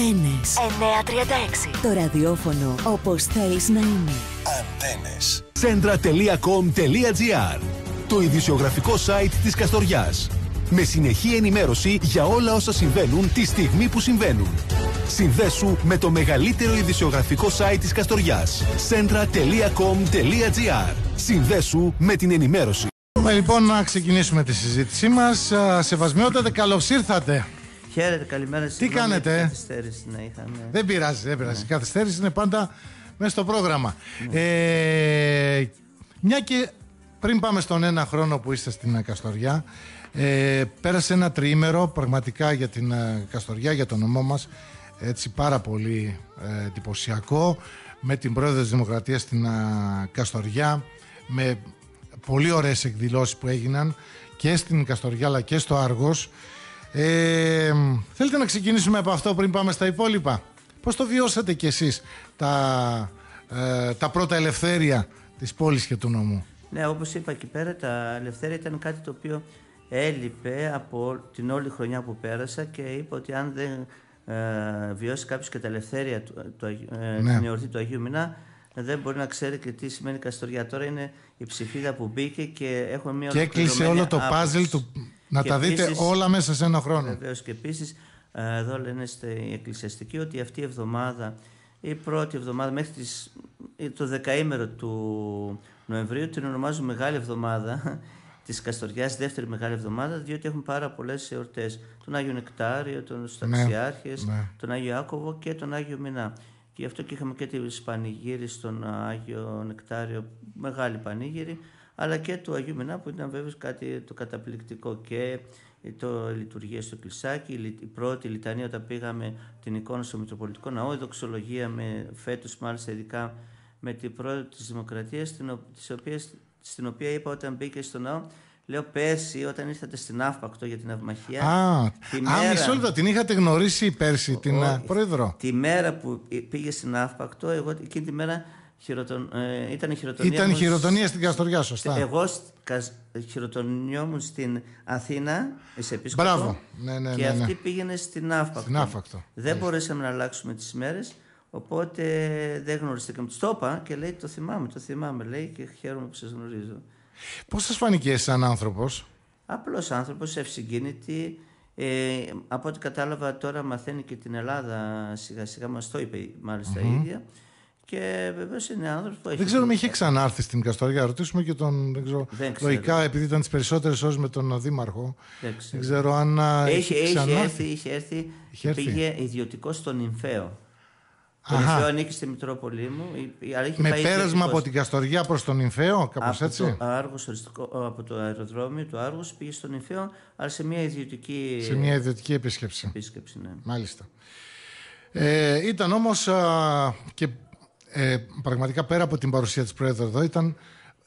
Αντένες 936 Το ραδιόφωνο όπως θέλεις να είναι Αντένες Centra.com.gr Το ειδησιογραφικό site της Καστοριάς με συνεχή ενημέρωση για όλα όσα συμβαίνουν τη στιγμή που συμβαίνουν. Συνδέσου με το μεγαλύτερο ειδησιογραφικό site της Καστοριάς. centra.com.gr Συνδέσου με την ενημέρωση. Λοιπόν, να ξεκινήσουμε τη συζήτησή μας. Σεβασμιότατε, καλώς ήρθατε. Χαίρετε, καλημέρα. Τι κάνετε. Ε? Καθυστέρηση, να είχαμε... Δεν πειράζει, δεν πειράζει. Ναι. καθυστέρηση είναι πάντα μέσα στο πρόγραμμα. Ναι. Ε, μια και πριν πάμε στον ένα χρόνο που είστε στην ε, Καστοριά, ε, πέρασε ένα τριήμερο πραγματικά για την ε, Καστοριά, για τον νομό μας, έτσι πάρα πολύ ε, εντυπωσιακό, με την πρόεδρο της Δημοκρατίας στην Καστοριά, με πολύ ωραίες εκδηλώσεις που έγιναν και στην Καστοριά αλλά και στο Άργος. Ε, θέλετε να ξεκινήσουμε από αυτό πριν πάμε στα υπόλοιπα. Πώς το βιώσατε κι εσείς τα, ε, τα πρώτα ελευθέρια της πόλης και του νομού. Ναι, όπως είπα εκεί πέρα, τα ελευθέρια ήταν κάτι το οποίο έλειπε από την όλη χρονιά που πέρασα και είπα ότι αν δεν ε, βιώσει κάποιος και τα ελευθέρια του, το, ναι. την εορτή του Αγίου Μηνά, δεν μπορεί να ξέρει και τι σημαίνει Καστοριά. Τώρα είναι η ψηφίδα που μπήκε και έχουμε μια Και έκλεισε όλο το puzzle του, να τα δείτε όλα μέσα σε ένα χρόνο. Βεβαίως και επίσης, ε, εδώ λένε στην Εκκλησιαστική ότι αυτή η εβδομάδα, η πρώτη εβδομάδα μέχρι τις, ε, το δεκαήμερο του Νοεμβρίου, την ονομάζουμε Μεγάλη Εβδομάδα της Καστοριάς, δεύτερη μεγάλη εβδομάδα, διότι έχουν πάρα πολλές εορτές. Τον Άγιο Νεκτάριο, τον ναι, Σταξιάρχες, ναι. τον Άγιο Άκοβο και τον Άγιο Μινά. γι' αυτό και είχαμε και τη πανηγύρι στον Άγιο Νεκτάριο, μεγάλη πανηγύρι αλλά και του Αγίου Μινά που ήταν βέβαια κάτι το καταπληκτικό και το λειτουργία στο Κλεισάκι, η πρώτη λιτανία όταν πήγαμε την εικόνα στο Μητροπολιτικό Ναό, η δοξολογία με φέτος μάλιστα ειδικά με την πρόεδρο της Δημοκρατίας, στην, στην οποία είπα όταν μπήκε στο ναό, Λέω πέρσι όταν ήρθατε στην Αύπακτο για την αυμαχία. Α, τη μέρα... α την είχατε γνωρίσει πέρσι την πρόεδρο. Τη μέρα που πήγε στην Αύπακτο, εγώ εκείνη τη μέρα Χειροτον... Ε, ήταν χειροτονία. Ήταν χειροτονία στην Καστοριά, σωστά. Ε, εγώ χειροτονιόμουν στην Αθήνα, σε επίσκοπο. Μπράβο. Ναι, ναι, και ναι, αυτή ναι. πήγαινε στην Άφακτο. Στην Άφακτο. Δεν μπορέσαμε να αλλάξουμε τις μέρες. Οπότε δεν γνωριστήκαμε. Του το είπα και λέει: Το θυμάμαι, το θυμάμαι. Λέει και χαίρομαι που σας γνωρίζω. Πώς σας φάνηκε σαν άνθρωπος, Απλός άνθρωπος, ευσυγκίνητη. Ε, από ό,τι κατάλαβα τώρα μαθαίνει και την Ελλάδα σιγά σιγά, μας το είπε μάλιστα η ίδια. Και βεβαίως είναι άνθρωπος που έχει. Δεν ξέρουμε, είχε ξανάρθει στην Καστοριά. Ρωτήσουμε και τον. Δεν ξέρω, δεν ξέρω. Λογικά, επειδή ήταν τις περισσότερες ώρες με τον Δήμαρχο. Δεν ξέρω, δεν αν. Έχει, είχε, ξανάρθει. έρθει, είχε έρθει. Είχε έρθει. Πήγε ιδιωτικός στον Ιμφαίο. Το Ιμφαίο ανήκει στη Μητρόπολη μου. με πέρασμα από την Καστοριά προς τον Ιμφαίο, κάπω έτσι. Το Άργος, από το αεροδρόμιο του Άργους, πήγε στον Ιμφαίο, αλλά σε μια ιδιωτική. Σε μια ιδιωτική επίσκεψη. επίσκεψη ναι. Μάλιστα. Ε, ήταν όμως ε, πραγματικά πέρα από την παρουσία της Πρόεδρου εδώ ήταν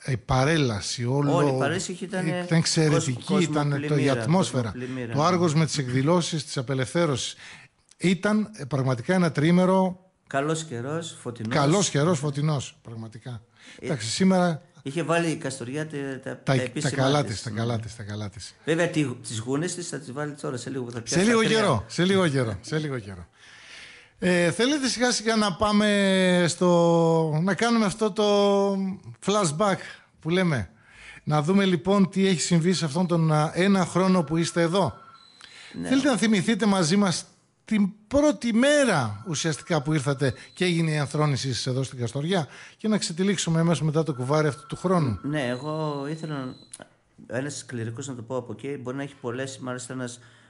ε, η παρέλαση, όλο, όλη η παρέλαση ήταν, ε, ήταν εξαιρετική, κόσμο, ήταν το, η ατμόσφαιρα, πλημμύρα, το άργος με τις εκδηλώσεις, της απελευθέρωσης. Ήταν ε, πραγματικά ένα τρίμερο... Καλός καιρός, φωτεινός. Καλός καιρός, φωτεινός, πραγματικά. Ε, Εντάξει, σήμερα... Είχε βάλει η Καστοριά τα, τα, επίσημα τα καλά της, Τα καλά τα καλά Βέβαια τις γούνες της θα τις βάλει τώρα σε λίγο. Θα σε λίγο καιρό, σε λίγο καιρό, σε λίγο καιρό. Ε, θέλετε σιγά σιγά να πάμε στο... να κάνουμε αυτό το flashback που λέμε. Να δούμε λοιπόν τι έχει συμβεί σε αυτόν τον ένα χρόνο που είστε εδώ. Ναι. Θέλετε να θυμηθείτε μαζί μας την πρώτη μέρα ουσιαστικά που ήρθατε και έγινε η ανθρώνισή σας εδώ στην Καστοριά και να ξετυλίξουμε εμείς μετά το κουβάρι αυτού του χρόνου. Ναι, εγώ ήθελα ένας κληρικός να το πω από εκεί. Μπορεί να έχει πολλές, μάλιστα ένας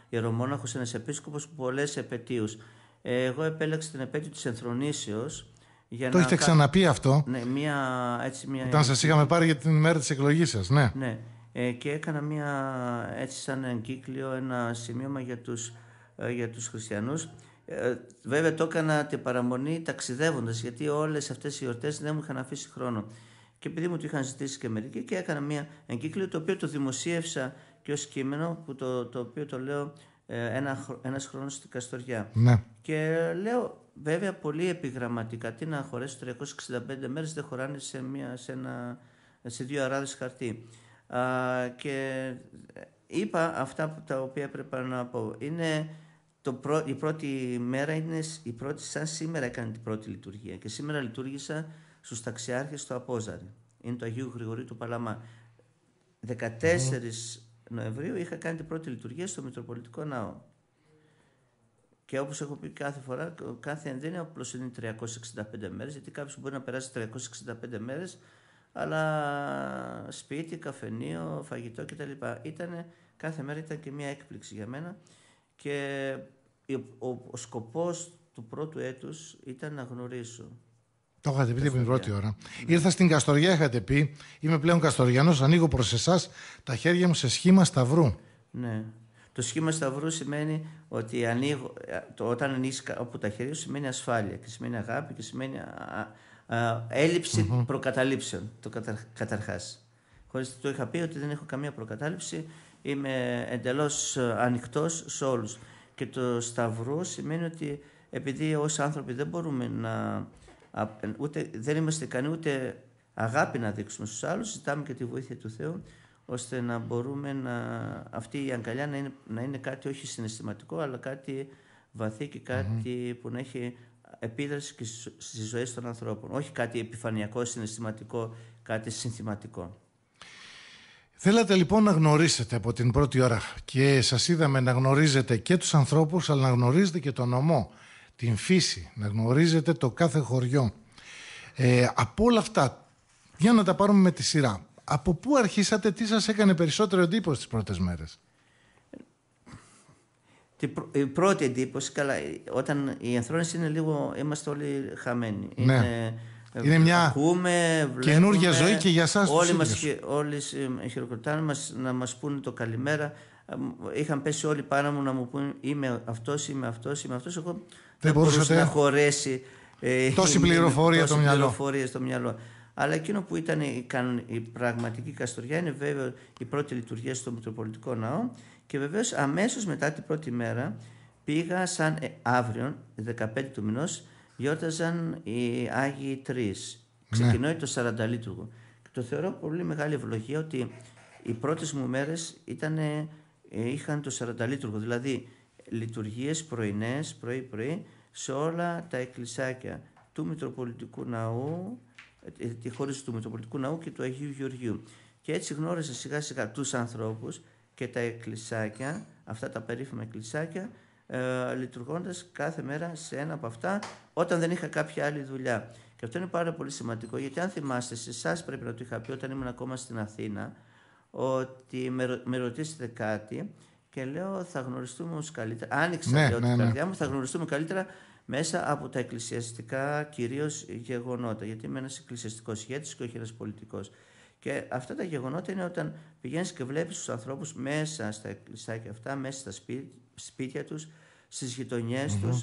ιερομόναχος, ένας επίσκοπος, πολλές επαιτίους. Ε, εγώ επέλεξα την επέτειο της ενθρονήσεως για το να έχετε ξαναπεί αυτό. Ναι, μια, έτσι, μια... Όταν σας είχαμε πάρει για την ημέρα της εκλογής σας ναι. ναι. Ε, και έκανα μια, έτσι σαν εγκύκλιο ένα σημείωμα για τους ε, για τους χριστιανούς. Ε, βέβαια το έκανα την παραμονή ταξιδεύοντας γιατί όλες αυτές οι γιορτές δεν μου είχαν αφήσει χρόνο. Και επειδή μου το είχαν ζητήσει και μερικοί και έκανα μια εγκύκλιο το οποίο το δημοσίευσα και ως κείμενο που το, το οποίο το λέω ε, ένα, ένας χρόνος στην Καστοριά. Ναι. Και λέω βέβαια πολύ επιγραμματικά τι να χωρέσει 365 μέρες δεν χωράνε σε, μια, σε, ένα, σε δύο αράδες χαρτί. Α, και είπα αυτά που, τα οποία πρέπει να πω. Είναι το η πρώτη μέρα είναι η πρώτη, σαν σήμερα έκανε την πρώτη λειτουργία και σήμερα λειτουργήσα στους ταξιάρχες στο Απόζαρη. Είναι το Αγίου Γρηγορίου του Παλαμά. 14 Νοεμβρίου είχα κάνει την πρώτη λειτουργία στο Μητροπολιτικό Ναό. Και όπως έχω πει κάθε φορά, κάθε ενδύνη απλώς είναι 365 μέρες, γιατί κάποιος μπορεί να περάσει 365 μέρες, αλλά σπίτι, καφενείο, φαγητό κτλ. Ήτανε, κάθε μέρα ήταν και μια έκπληξη για μένα και ο, ο, ο σκοπός του πρώτου έτους ήταν να γνωρίσω το είχατε πει την πρώτη ώρα. Ναι. Ήρθα στην Καστοριά, είχατε πει. Είμαι πλέον Καστοριανός. Ανοίγω προς εσάς τα χέρια μου σε σχήμα Σταυρού. Ναι. Το σχήμα Σταυρού σημαίνει ότι ανοίγω, ε, το, όταν ανοίξεις όπου τα χέρια σου σημαίνει ασφάλεια και σημαίνει αγάπη και σημαίνει α, α, έλλειψη προκαταλήψεων. Το καταρ, καταρχάς. Χωρίς το είχα πει ότι δεν έχω καμία προκατάληψη. Είμαι εντελώς ε, ανοιχτός σε όλους. Και το Σταυρού σημαίνει ότι επειδή ως άνθρωποι δεν μπορούμε να ούτε, δεν είμαστε ικανοί ούτε αγάπη να δείξουμε στους άλλους, ζητάμε και τη βοήθεια του Θεού ώστε να μπορούμε να, αυτή η αγκαλιά να είναι, κάτι όχι συναισθηματικό αλλά κάτι βαθύ και κατι που να έχει επίδραση και στις ζωές των ανθρώπων. Όχι κάτι επιφανειακό, συναισθηματικό, κάτι συνθηματικό. Θέλατε λοιπόν να γνωρίσετε από την πρώτη ώρα και σας είδαμε να γνωρίζετε και τους ανθρώπους αλλά να γνωρίζετε και τον νομό την φύση, να γνωρίζετε το κάθε χωριό. Ε, από όλα αυτά, για να τα πάρουμε με τη σειρά, από πού αρχίσατε, τι σας έκανε περισσότερο εντύπωση τις πρώτες μέρες. Η πρώτη εντύπωση, καλά, ε, όταν οι ανθρώπινες είναι λίγο, είμαστε όλοι χαμένοι. Ναι. Είναι, είναι ε, μια ακούμε, καινούργια ζωή και για εσάς. όλοι τους μας, Όλοι ε, χειροκροτάνε μας, να μας πούνε το καλημέρα. Είχαν πέσει όλοι πάνω μου να μου πούνε είμαι αυτός, είμαι αυτός, είμαι αυτός. Εγώ δεν μπορούσε να χωρέσει. Ε, τόση πληροφορία στο μυαλό. στο μυαλό. Αλλά εκείνο που ήταν η, πραγματική καστοριά είναι βέβαια η πρώτη λειτουργία στο Μητροπολιτικό Ναό και βεβαίως αμέσως μετά την πρώτη μέρα πήγα σαν ε, αύριο, 15 του μηνός, γιόταζαν οι Άγιοι Τρεις. Ναι. Ξεκινάει το 40 Και το θεωρώ πολύ μεγάλη ευλογία ότι οι πρώτες μου μέρες ε, είχαν το 40 Δηλαδή λειτουργίες πρωινές, πρωί-πρωί, σε όλα τα εκκλησάκια του Μητροπολιτικού Ναού, ε, τη χώρα του Μητροπολιτικού Ναού και του Αγίου Γεωργίου. Και έτσι γνώρισα σιγά σιγά τους ανθρώπους και τα εκκλησάκια, αυτά τα περίφημα εκκλησάκια, ε, λειτουργώντας κάθε μέρα σε ένα από αυτά όταν δεν είχα κάποια άλλη δουλειά. Και αυτό είναι πάρα πολύ σημαντικό γιατί αν θυμάστε, σε εσάς πρέπει να το είχα πει όταν ήμουν ακόμα στην Αθήνα, ότι με, με ρωτήσετε κάτι και λέω θα γνωριστούμε όμως καλύτερα. Άνοιξα ναι, λέω, την ναι, ναι. καρδιά μου, θα γνωριστούμε καλύτερα μέσα από τα εκκλησιαστικά κυρίως γεγονότα. Γιατί είμαι ένας εκκλησιαστικός ηγέτης και όχι ένας πολιτικός. Και αυτά τα γεγονότα είναι όταν πηγαίνεις και βλέπεις τους ανθρώπους μέσα στα εκκλησάκια αυτά, μέσα στα σπίτια, τους, στις γειτονιε του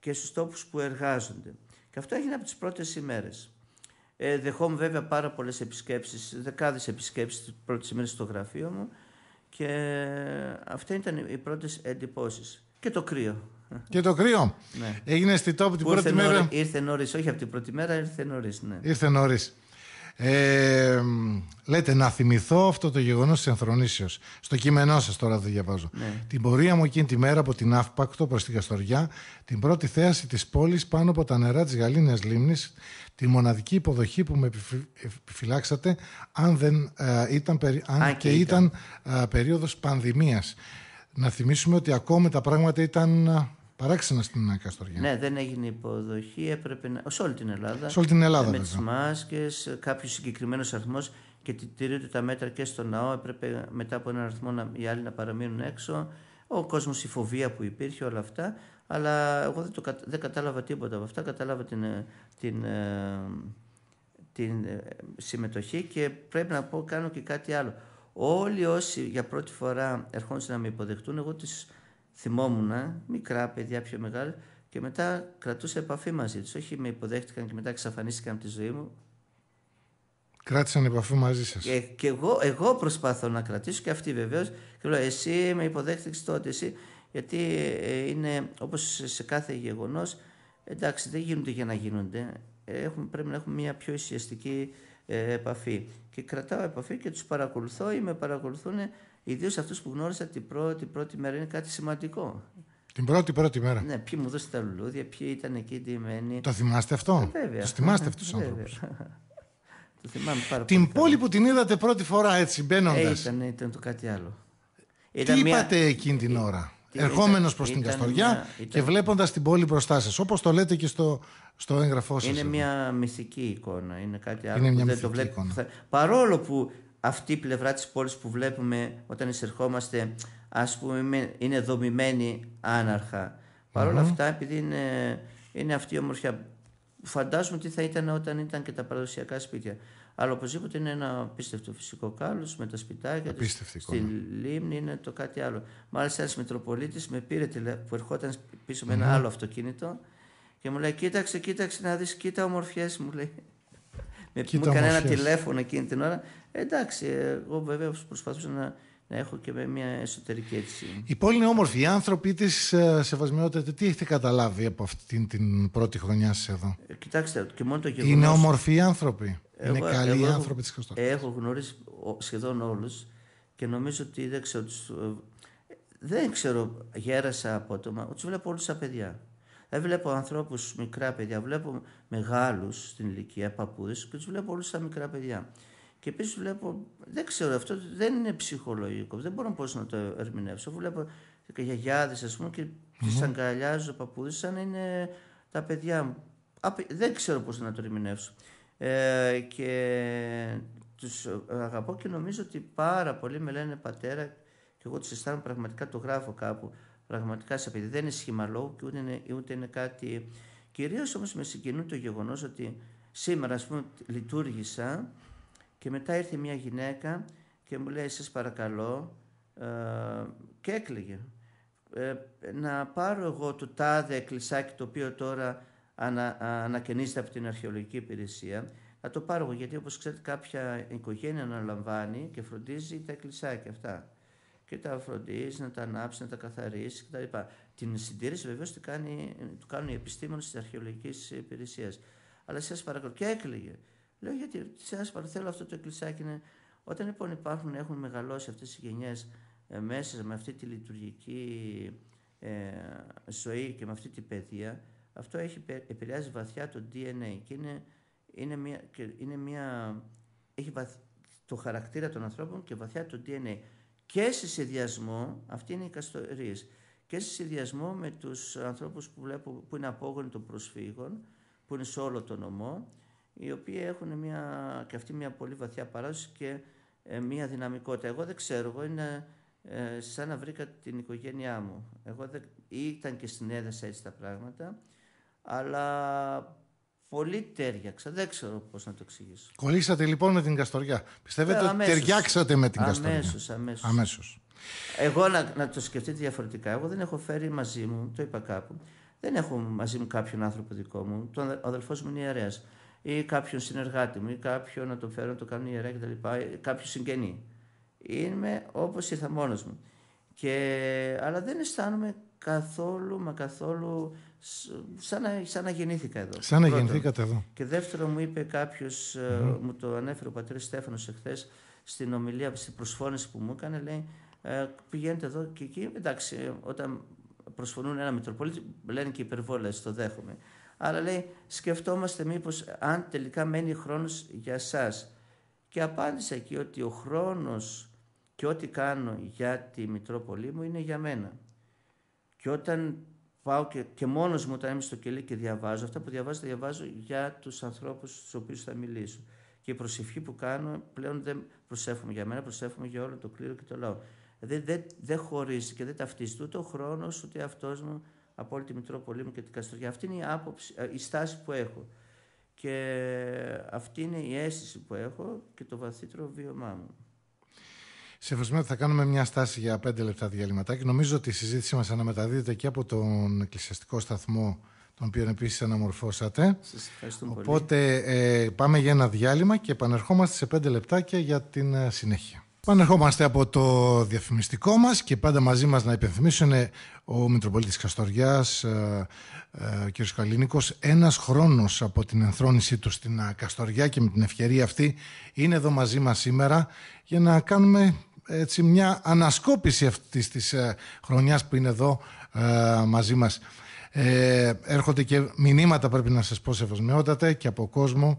και στους τόπους που εργάζονται. Και αυτό έγινε από τις πρώτες ημέρες. Ε, δεχόμουν βέβαια πάρα πολλές επισκέψεις, δεκάδες επισκέψεις τις πρώτες ημέρες στο γραφείο μου και αυτή ήταν οι πρώτες εντυπώσεις. Και το κρύο. Και το κρύο. Ναι. Έγινε αισθητό από την πρώτη μέρα. Ήρθε νωρίς, όχι από την πρώτη μέρα, ήρθε νωρίς. Ναι. Ήρθε νωρίς. Ε, λέτε να θυμηθώ αυτό το γεγονός της ενθρονήσεως. Στο κείμενό σας τώρα το διαβάζω. Ναι. Την πορεία μου εκείνη τη μέρα από την Αφπακτο προς την Καστοριά, την πρώτη θέαση της πόλης πάνω από τα νερά της Γαλήνιας Λίμνης, τη μοναδική υποδοχή που με επιφυλάξατε, αν, δεν, ε, ήταν, αν και ήταν, ήταν ε, περίοδος πανδημίας. Να θυμίσουμε ότι ακόμα τα πράγματα ήταν ε, Παράξενα στην Καστοριά. Ναι, δεν έγινε υποδοχή. Έπρεπε Σε όλη την Ελλάδα. Σε όλη την Ελλάδα. Ε, με τις μάσκες, κάποιος συγκεκριμένος αριθμός και τηρείται τα μέτρα και στο ναό. Έπρεπε μετά από έναν αριθμό να... οι άλλοι να παραμείνουν έξω. Ο κόσμος, η φοβία που υπήρχε, όλα αυτά. Αλλά εγώ δεν, το κατάλαβα τίποτα από αυτά. Κατάλαβα την, ε, την, ε, την συμμετοχή και πρέπει να πω κάνω και κάτι άλλο. Όλοι όσοι για πρώτη φορά ερχόντουσαν να με υποδεχτούν, εγώ τις θυμόμουν μικρά παιδιά πιο μεγάλα και μετά κρατούσα επαφή μαζί τους. Όχι με υποδέχτηκαν και μετά εξαφανίστηκαν από τη ζωή μου. Κράτησαν επαφή μαζί σας. Και, ε, και εγώ, εγώ προσπαθώ να κρατήσω και αυτή βεβαίως. Και λέω εσύ με υποδέχτηκες τότε εσύ. Γιατί ε, είναι όπως σε κάθε γεγονός εντάξει δεν γίνονται για να γίνονται. Έχουμε, πρέπει να έχουμε μια πιο ουσιαστική ε, επαφή. Και κρατάω επαφή και τους παρακολουθώ ή με παρακολουθούν Ιδίω αυτούς που γνώρισα την πρώτη, πρώτη μέρα είναι κάτι σημαντικό. Την πρώτη πρώτη μέρα. Ναι, ποιοι μου δώσαν τα λουλούδια, ποιοι ήταν εκεί ντυμένοι. Το θυμάστε αυτό. Ε, βέβαια. Το θυμάστε αυτούς ε, τους ανθρώπου. το θυμάμαι πάρα την πολύ. Την πόλη που την είδατε πρώτη φορά έτσι μπαίνοντας. Ε, ήταν, ήταν το κάτι άλλο. Ήταν Τι μια... είπατε εκείνη την ε, ώρα. Ερχόμενος προς την Καστοριά και βλέποντας την πόλη μπροστά σας. Όπως το λέτε και στο, στο έγγραφό σας. Είναι μια μυστική εικόνα. Είναι κάτι άλλο είναι Παρόλο που αυτή η πλευρά της πόλης που βλέπουμε όταν εισερχόμαστε ας πούμε είναι δομημένη άναρχα. Παρ' ολα αυτά επειδή είναι, αυτή η ομορφιά φαντάζομαι τι θα ήταν όταν ήταν και τα παραδοσιακά σπίτια. Αλλά οπωσδήποτε είναι ένα απίστευτο φυσικό κάλος με τα σπιτάκια τους. Στη λίμνη είναι το κάτι άλλο. Μάλιστα ένας Μητροπολίτης με πήρε τηλε... που ερχόταν πίσω με ενα άλλο αυτοκίνητο και μου λέει: Κοίταξε, κοίταξε να δεις, κοίτα ομορφιές, μου λέει με μου κανένα ένα τηλέφωνο εκείνη την ώρα. Εντάξει, εγώ βέβαια προσπαθούσα να, να έχω και μια εσωτερική έτσι. Η πόλη είναι όμορφη. Οι άνθρωποι της, ε, σεβασμιότητα, τι έχετε καταλάβει από αυτή την πρώτη χρονιά σας εδώ. Ε, κοιτάξτε, και μόνο το γεγονός... Είναι όμορφοι οι άνθρωποι. Εγώ, είναι καλοί οι άνθρωποι της Χριστόφυλλα. Έχω γνωρίσει σχεδόν όλους και νομίζω ότι δεν ξέρω. Ε, δεν ξέρω, γέρασα απότομα, τους βλέπω όλους σαν παιδιά εβλέπω βλέπω ανθρώπους, μικρά παιδιά, βλέπω μεγάλους στην ηλικία, παππούδες και τους βλέπω όλους τα μικρά παιδιά. Και επίσης βλέπω, δεν ξέρω, αυτό δεν είναι ψυχολογικό, δεν μπορώ πώς να το ερμηνεύσω. Βλέπω και γιαγιάδες, ας πούμε, και mm-hmm. τις αγκαλιάζω παππούδες σαν είναι τα παιδιά μου. Δεν ξέρω πώς να το ερμηνεύσω. Ε, και τους αγαπώ και νομίζω ότι πάρα πολλοί με λένε πατέρα και εγώ τους αισθάνομαι πραγματικά το γράφω κάπου πραγματικά σε παιδί. Δεν είναι σχήμα λόγου και ούτε είναι, ούτε είναι κάτι. Κυρίως όμως με συγκινούν το γεγονός ότι σήμερα, ας πούμε, λειτουργήσα και μετά ήρθε μια γυναίκα και μου λέει: Σας παρακαλώ, ε, και έκλαιγε. Ε, να πάρω εγώ το τάδε εκκλησάκι το οποίο τώρα ανα, ανακαινίζεται από την αρχαιολογική υπηρεσία. Να το πάρω εγώ γιατί όπως ξέρετε κάποια οικογένεια αναλαμβάνει και φροντίζει τα εκκλησάκια αυτά και τα φροντίζεις, να τα ανάψεις, να τα καθαρίσει κτλ. Την συντήρηση βεβαίως του κάνουν οι επιστήμονες της αρχαιολογικής υπηρεσίας. Αλλά σα παρακαλώ, και έκλαιγε. Λέω γιατί σα παρακαλώ, θέλω αυτό το εκκλησάκι είναι. Όταν λοιπόν υπάρχουν, έχουν μεγαλώσει αυτές οι γενιές ε, μέσα με αυτή τη λειτουργική ε, ζωή και με αυτή την παιδεία, αυτό έχει επηρεάζει βαθιά το DNA και είναι, είναι μια, και είναι μια, έχει βαθ, το χαρακτήρα των ανθρώπων και βαθιά το DNA και σε συνδυασμό, αυτή είναι η καστορίες, και σε συνδυασμό με τους ανθρώπους που, βλέπω, που είναι απόγονοι των προσφύγων, που είναι σε όλο τον νομό, οι οποίοι έχουν μια, και αυτή μια πολύ βαθιά παράδοση και ε, μια δυναμικότητα. Εγώ δεν ξέρω, εγώ είναι ε, σαν να βρήκα την οικογένειά μου. Εγώ δεν, ήταν και συνέδεσα έτσι τα πράγματα, αλλά πολύ τέριαξα. Δεν ξέρω πώς να το εξηγήσω. Κολλήσατε λοιπόν με την Καστοριά. Πιστεύετε ε, ότι ταιριάξατε με την αμέσως, Καστοριά. Αμέσως, αμέσως. Εγώ να, να το σκεφτείτε διαφορετικά. Εγώ δεν έχω φέρει μαζί μου, το είπα κάπου, δεν έχω μαζί μου κάποιον άνθρωπο δικό μου. ο αδελφός μου είναι ιερέας. Ή κάποιον συνεργάτη μου, ή κάποιον να το φέρω να το κάνω ιερέα κτλ. Κάποιο συγγενή. Είμαι όπως ήρθα μόνος μου. Και, αλλά δεν αισθάνομαι καθόλου, μα καθόλου σαν να, γεννήθηκα εδώ. Σαν να εδώ. Και δεύτερο μου είπε κάποιος, ε, μου το ανέφερε ο πατήρ Στέφανος εχθές, στην ομιλία, στην προσφώνηση που μου έκανε, λέει ε, πηγαίνετε εδώ και εκεί. Εντάξει, ε, όταν προσφωνούν ένα Μητροπολίτη, λένε και υπερβόλες, το δέχομαι. Αλλά λέει, σκεφτόμαστε μήπως αν τελικά μένει χρόνος για εσά. Και απάντησα εκεί ότι ο χρόνος και ό,τι κάνω για τη Μητρόπολη μου είναι για μένα. Και όταν πάω και, και μόνος μου όταν είμαι στο κελί και διαβάζω, αυτά που διαβάζω τα διαβάζω για τους ανθρώπους στους οποίους θα μιλήσω. Και η προσευχή που κάνω πλέον δεν προσεύχομαι για μένα, προσεύχομαι για όλο το κλήρο και το λαό. Δεν, δεν, δεν χωρίζει και δεν ταυτίζει ούτε ο χρόνος, ούτε αυτός μου από όλη τη Μητρόπολη μου και την Καστοριά. Αυτή είναι η, άποψη, ε, η στάση που έχω. Και αυτή είναι η αίσθηση που έχω και το βαθύτερο βίωμά μου ευχαριστούμε ότι θα κάνουμε μια στάση για 5 λεπτά διαλυματάκι. Νομίζω ότι η συζήτησή μας αναμεταδίδεται και από τον εκκλησιαστικό σταθμό, τον οποίο επίσης αναμορφώσατε. Σας ευχαριστούμε Οπότε πολύ. Οπότε ε, πάμε για ένα διάλειμμα και επανερχόμαστε σε 5 λεπτάκια για την ε, συνέχεια. Πανερχόμαστε από το διαφημιστικό μας και πάντα μαζί μας να υπενθυμίσω είναι ο Μητροπολίτης Καστοριάς, ο ε, ε, κ. Καλίνικος. Ένας χρόνος από την ενθρόνησή του στην ε, Καστοριά και με την ευκαιρία αυτή είναι εδώ μαζί μας σήμερα για να κάνουμε έτσι μια ανασκόπηση αυτής της χρονιάς που είναι εδώ μαζί μας. έρχονται και μηνύματα πρέπει να σας πω σεβασμιότατε και από κόσμο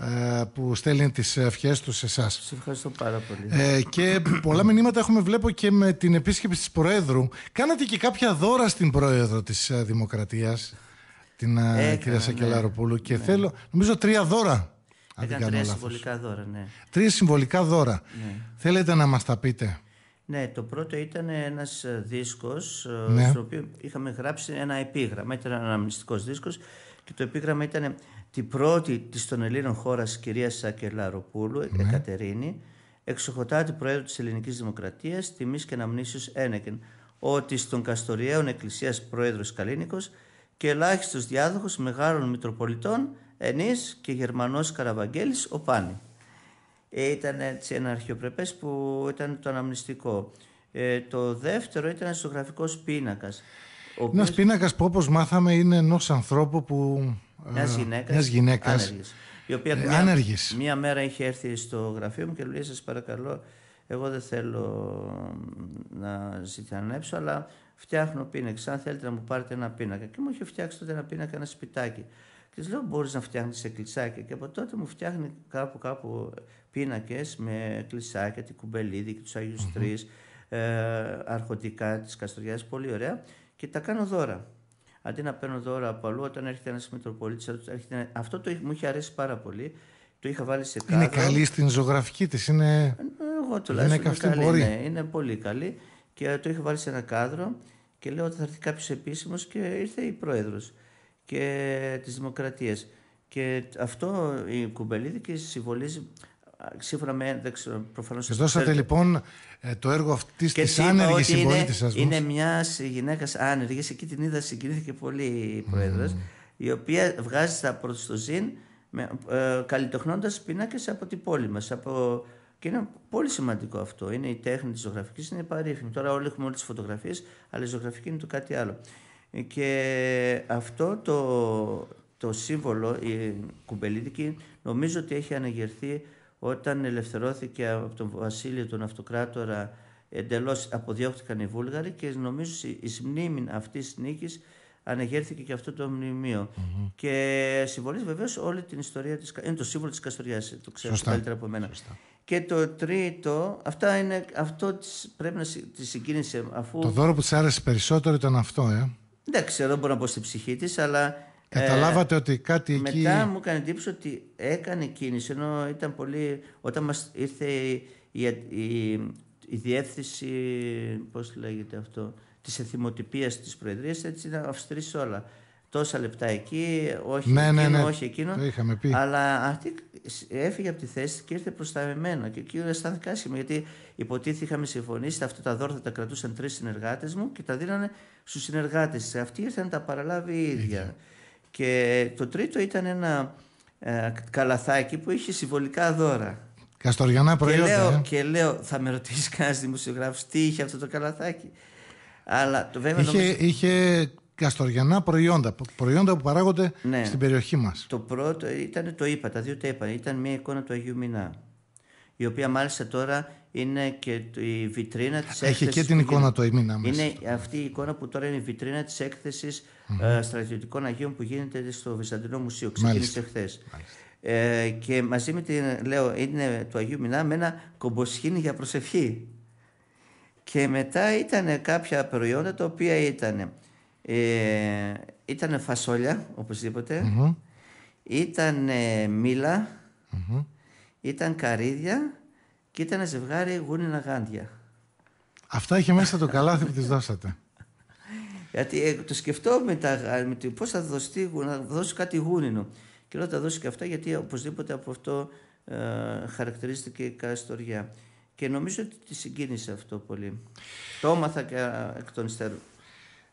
ε, που στέλνει τις ευχές τους σε εσάς. Σας ευχαριστώ πάρα πολύ. Ε, και πολλά μηνύματα έχουμε βλέπω και με την επίσκεψη της Προέδρου. Κάνατε και κάποια δώρα στην Πρόεδρο της ε, Δημοκρατίας, την ε, Έκανα, κυρία Σακελαροπούλου. Ναι, και ναι. θέλω, νομίζω τρία δώρα. Έκανε τρία συμβολικά δώρα, ναι. Τρία συμβολικά δώρα. Ναι. Θέλετε να μας τα πείτε. Ναι, το πρώτο ήταν ένας δίσκος, ναι. στο οποίο είχαμε γράψει ένα επίγραμμα. Ήταν ένα αναμνηστικός δίσκος και το επίγραμμα ήταν Τη πρώτη της των Ελλήνων χώρας κυρία Σακελαροπούλου, ε, ναι. Εκατερίνη, εξοχοτάτη Προέδρου της Ελληνικής Δημοκρατίας, τιμής και αναμνήσεω ένεκεν, ότι στον Καστοριαίων Εκκλησίας Πρόεδρος Καλίνικο και ελάχιστος διάδοχος μεγάλων Μητροπολιτών, Ενής και Γερμανός Καραβαγγέλης, ο Πάνη. Ε, ήταν έτσι ένα αρχαιοπρεπές που ήταν το αναμνηστικό. Ε, το δεύτερο ήταν ένας ζωγραφικός πίνακας. Ένας οποίος... πίνακας που όπως μάθαμε είναι ενός ανθρώπου που μιας γυναίκα. γυναίκα. Η οποία ε, μια, μέρα είχε έρθει στο γραφείο μου και λέει: Σας παρακαλώ, εγώ δεν θέλω να ζητιανέψω, αλλά φτιάχνω πίνακε. Αν θέλετε να μου πάρετε ένα πίνακα. Και μου είχε φτιάξει τότε ένα πίνακα, ένα σπιτάκι. Και της λέω: Μπορείς να φτιάχνεις εκκλησάκια. Και από τότε μου φτιάχνει κάπου κάπου πίνακες με εκκλησάκια, την Κουμπελίδη και τους Άγιους mm-hmm. Τρεις, ε, αρχοντικά τη Καστοριά. Πολύ ωραία. Και τα κάνω δώρα αντί να παίρνω δώρα από αλλού, όταν έρχεται ένας Μητροπολίτης, έρχεται... αυτό το, μου είχε αρέσει πάρα πολύ. Το είχα βάλει σε κάδρο. Είναι καλή στην ζωγραφική της. Είναι... Εγώ τουλάχιστον. Είναι, καλή, ναι, είναι πολύ καλή. Και το είχα βάλει σε ένα κάδρο και λέω ότι θα έρθει κάποιος επίσημος και ήρθε η πρόεδρος και της Δημοκρατίας. Και αυτό η Κουμπελίδη και συμβολίζει σύμφωνα με. ξέρω, δώσατε λοιπόν ε, το έργο αυτής τη άνεργη συμπολίτη σας. Είναι μιας γυναίκας άνεργης, εκεί την είδα, συγκινήθηκε πολύ η πρόεδρος, η οποία βγάζει στα πρωτοστοζήν ε, καλλιτεχνώντας πινάκε από την πόλη μας. Από... Και είναι πολύ σημαντικό αυτό. Είναι η τέχνη της ζωγραφικής, είναι παρήφημη. Τώρα όλοι έχουμε όλες τις φωτογραφίες, αλλά η ζωγραφική είναι το κάτι άλλο. Ε, και αυτό το, το σύμβολο, η κουμπελίδικη, νομίζω ότι έχει αναγερθεί όταν ελευθερώθηκε από τον βασίλειο τον αυτοκράτορα εντελώς αποδιώχθηκαν οι Βούλγαροι και νομίζω η μνήμη αυτής της νίκης ανεγέρθηκε και αυτό το μνημειο Και συμβολίζει βεβαίως όλη την ιστορία της. Είναι το σύμβολο της Καστοριάς, το ξέρω καλύτερα από μένα. Και το τρίτο, αυτά είναι, αυτό πρέπει να τη συγκίνησε. Αφού... Το δώρο που της άρεσε περισσότερο ήταν αυτό, ε. Δεν ξέρω, μπορώ να πω στην ψυχή της, αλλά Καταλάβατε ε, ότι κάτι μετά εκεί. Μετά μου έκανε εντύπωση ότι έκανε κίνηση ενώ ήταν πολύ. Όταν μας ήρθε η, η, η, η διεύθυνση. Πώς λέγεται αυτό. Της εθιμοτυπίας της Προεδρίας, έτσι ήταν αυστηρή όλα. Τόσα λεπτά εκεί, όχι ναι, ναι εκείνο, ναι, ναι. όχι εκείνο. Το είχαμε πει. Αλλά αυτή έφυγε από τη θέση και ήρθε προ τα εμένα. Και εκεί αισθάνθηκα άσχημα, γιατί υποτίθεται είχαμε συμφωνήσει, αυτά τα δόρθα τα κρατούσαν τρεις συνεργάτες μου και τα δίνανε στους συνεργάτες. Αυτή ήρθε να τα παραλάβει η ίδια. Και το τρίτο ήταν ένα ε, καλαθάκι που είχε συμβολικά δώρα. Καστοριανά προϊόντα. Ε. Και λέω, θα με ρωτήσει κανένας δημοσιογράφος τι είχε αυτό το καλαθάκι. Αλλά το βέβαια είχε, νομίζω... καστοριανά προϊόντα, προϊόντα που παράγονται ναι. στην περιοχή μας. Το πρώτο ήταν το είπα, τα δύο τα είπα. Ήταν μια εικόνα του Αγίου Μινά, η οποία μάλιστα τώρα είναι και η βιτρίνα της Έχει έκθεσης. Έχει και την εικόνα το ημίνα μέσα. Είναι αυτή η εικόνα που τώρα είναι η βιτρίνα της έκθεσης mm-hmm. στρατιωτικών Αγίων που γίνεται στο Βυζαντινό Μουσείο. Ξεκίνησε χθε. Ε, και μαζί με την, λέω, είναι του Αγίου Μινά με ένα κομποσχήνι για προσευχή. Και μετά ήταν κάποια προϊόντα τα οποία ήταν ε, ήταν φασόλια ήταν μηλα ήταν καρύδια και ήταν ένα ζευγάρι γούνινα γάντια. Αυτά είχε μέσα το καλάθι που της δώσατε. Γιατί ε, το σκεφτόμουν με το πώς θα δώσει κάτι γούνινο. Και λέω τα δώσει και αυτά γιατί οπωσδήποτε από αυτό ε, χαρακτηρίστηκε η Καστοριά. Και νομίζω ότι τη συγκίνησε αυτό πολύ. Το έμαθα και εκ των υστέρων.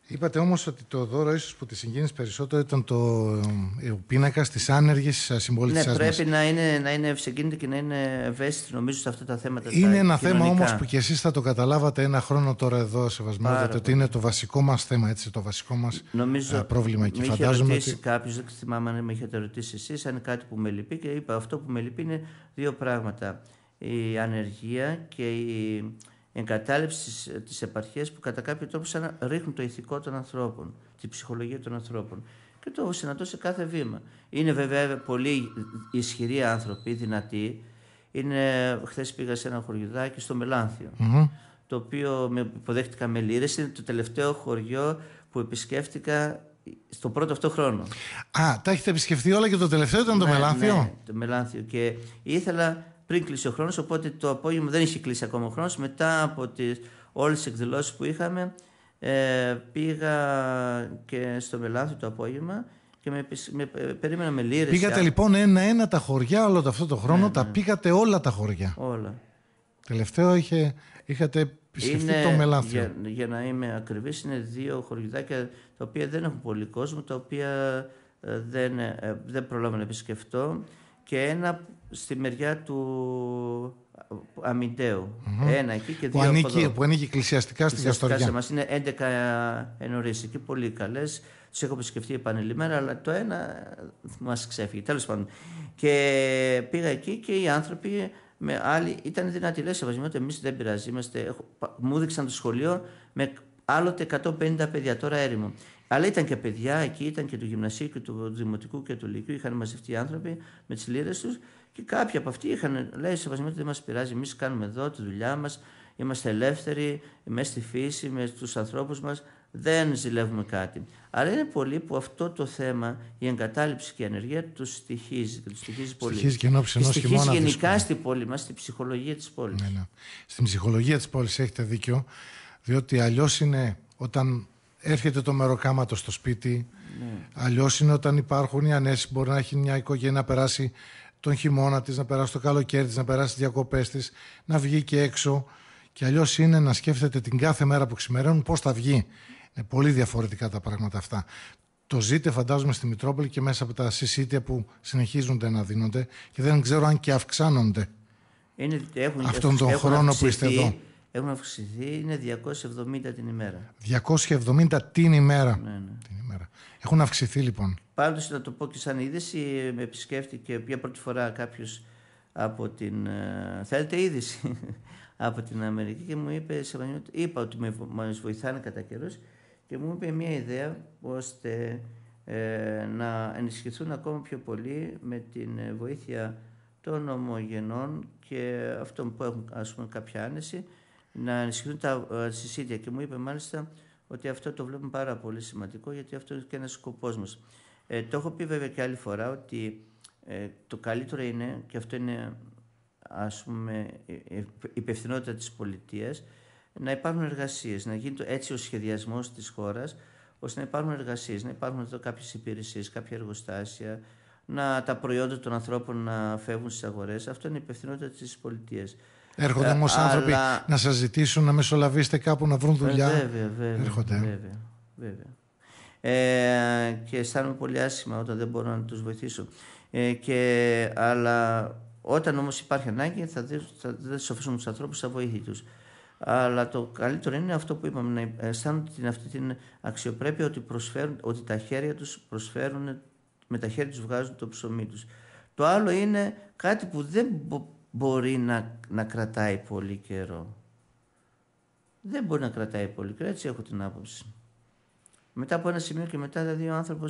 Είπατε όμως ότι το δώρο ίσως που τη συγκίνησε περισσότερο ήταν το, ε, ο πίνακας της άνεργης ε, συμπολίτη Ναι, πρέπει να είναι, να είναι ευσυγκίνητη και να είναι ευαίσθητη νομίζω σε αυτά τα θέματα. Είναι ένα θέμα όμως που κι εσείς θα το καταλάβατε ένα χρόνο τώρα εδώ, σεβασμιότατε, ότι είναι το βασικό μας θέμα, έτσι, το βασικό μας ε, πρόβλημα. Και φαντάζομαι. Είχε ότι... κάποιος, δεν θυμάμαι αν με είχατε ρωτήσει εσείς, αν είναι κάτι που με λυπεί και είπα αυτό που με λυπεί είναι δύο πράγματα. Η ανεργία και η εγκατάλειψης ε, τη επαρχία που κατά κάποιο τρόπο σαν να ρίχνουν το ηθικό των ανθρώπων, τη ψυχολογία των ανθρώπων. Και το συναντώ σε κάθε βήμα. Είναι βέβαια πολύ ισχυροί άνθρωποι, δυνατοί. Είναι, χθες πήγα σε ένα χωριουδάκι στο μελανθιο το οποίο με υποδέχτηκα με λύρες. Είναι το τελευταίο χωριό που επισκέφτηκα στο πρώτο αυτό χρόνο. Α, τα έχετε επισκεφτεί όλα και το τελευταίο ήταν το ναι, Μελάνθιο. Ναι, το Μελάνθιο. Και ήθελα πριν κλείσει ο χρόνος. Οπότε το απόγευμα δεν είχε κλείσει ακόμα ο χρόνος. Μετά από τις, όλες τις εκδηλώσεις που είχαμε ε, πήγα και στο Μελάθι το απόγευμα και με, με, ε, περίμενα με λυρες Πήγατε λοιπόν ένα-ένα τα χωριά όλο αυτό το χρόνο, ναι, τα ναι. πήγατε όλα τα χωριά. Όλα. Τελευταίο είχε, είχατε επισκεφτεί είναι, το Μελάθιο. Για, για να είμαι ακριβής, είναι δύο χωριουδάκια τα οποία δεν έχουν πολύ κόσμο, τα οποία ε, δεν, ε, δεν προλάβω να επισκεφτώ και ένα στη μεριά του Αμυνταίου, mm-hmm. Ένα εκεί και δύο από εδώ. Που ανήκει εκκλησιαστικά στην Καστοριά. Μας είναι 11 ενωρίες εκεί, πολύ καλές. Τι έχω επισκεφτεί επανειλημμένα, αλλά το ένα μας ξέφυγε. Τέλος πάντων. Και πήγα εκεί και οι άνθρωποι με άλλοι ήταν δυνατοί. Λες, ότι εμείς δεν πειράζει. Είμαστε, μου έδειξαν το σχολείο με άλλοτε 150 παιδιά, τώρα έρημο. Αλλά ήταν και παιδιά εκεί, ήταν και του γυμνασίου και του δημοτικού και του λυκείου. Είχαν μαζευτεί άνθρωποι με τις λίρες τους και κάποιοι από αυτοί είχαν λέει: σε ότι δεν μας πειράζει. Εμείς κάνουμε εδώ τη δουλειά μας. Είμαστε ελεύθεροι, μέσα στη φύση, μες τους ανθρώπους μας. Δεν ζηλεύουμε κάτι. Αλλά είναι πολλοί που αυτό το θέμα, η εγκατάλειψη και η ανεργία, του στοιχίζει του στοιχίζει πολύ. Στοιχίζει και ενώψεις ενό χειμώνα. Στοιχίζει γενικά στην πόλη μας, στην ψυχολογία της πόλης. Ναι, ναι. Στην ψυχολογία της πόλης έχετε δίκιο, διότι αλλιώς είναι όταν έρχεται το μεροκάματος στο σπίτι. Ναι. Αλλιώς είναι όταν υπάρχουν οι ανέσεις. Μπορεί να έχει μια οικογένεια να περάσει τον χειμώνα της, να περάσει το καλοκαίρι της, να περάσει τις διακοπές της, να βγει και έξω. Και αλλιώς είναι να σκέφτεται την κάθε μέρα που ξημερώνουν πώς θα βγει. Είναι πολύ διαφορετικά τα πράγματα αυτά. Το ζείτε, φαντάζομαι, στη Μητρόπολη και μέσα από τα συσίτια που συνεχίζονται να δίνονται και δεν ξέρω αν και αυξάνονται είναι, έχουν, αυτόν τον χρόνο που είστε εδώ έχουν αυξηθεί, είναι 270 την ημέρα. 270 την ημέρα. Ναι, ναι. Την ημέρα. Έχουν αυξηθεί λοιπόν. Πάντως να το πω και σαν είδηση, με επισκέφτηκε για πρώτη φορά κάποιος από την, ε, θέλετε είδηση, από την Αμερική και μου είπε, σε είπα ότι με, βοηθάνε κατά καιρό και μου είπε μια ιδέα ώστε ε, να ενισχυθούν ακόμα πιο πολύ με την ε, βοήθεια των ομογενών και αυτών που έχουν κάποια άνεση να ενισχυθούν τα ε, συσίδια. Και μου είπε μάλιστα ότι αυτό το βλέπουμε πάρα πολύ σημαντικό γιατί αυτό είναι και ένας σκοπός μας. Ε, το έχω πει βέβαια και άλλη φορά ότι ε, το καλύτερο είναι, και αυτό είναι ας πούμε η ε, υπευθυνότητα της πολιτείας, να υπάρχουν εργασίες, να γίνει έτσι ο σχεδιασμός της χώρας, ώστε να υπάρχουν εργασίες, να υπάρχουν εδώ κάποιες υπηρεσίες, κάποια εργοστάσια, να τα προϊόντα των ανθρώπων να φεύγουν στις αγορές. Αυτό είναι η υπευθυνότητα της πολιτείας. Έρχονται ε, όμως αλλά... άνθρωποι να σας ζητήσουν να μεσολαβήσετε κάπου να βρουν ε, δουλειά. Βέβαια, βέβαια. Έρχονται. Βέβαια, Ε, και αισθάνομαι πολύ άσχημα όταν δεν μπορώ να τους βοηθήσω. Ε, και, αλλά όταν όμως υπάρχει ανάγκη θα, δε, θα δεν τους αφήσουμε τους ανθρώπους στα Αλλά το καλύτερο είναι αυτό που είπαμε, να αισθάνονται την, αυτή την αξιοπρέπεια ότι, προσφέρουν, ότι τα χέρια τους προσφέρουν, με τα χέρια τους βγάζουν το ψωμί τους. Το άλλο είναι κάτι που δεν μπορεί να, να κρατάει πολύ καιρό. Δεν μπορεί να κρατάει πολύ καιρό, έτσι έχω την άποψη. Μετά από ένα σημείο και μετά, δηλαδή, ο άνθρωπος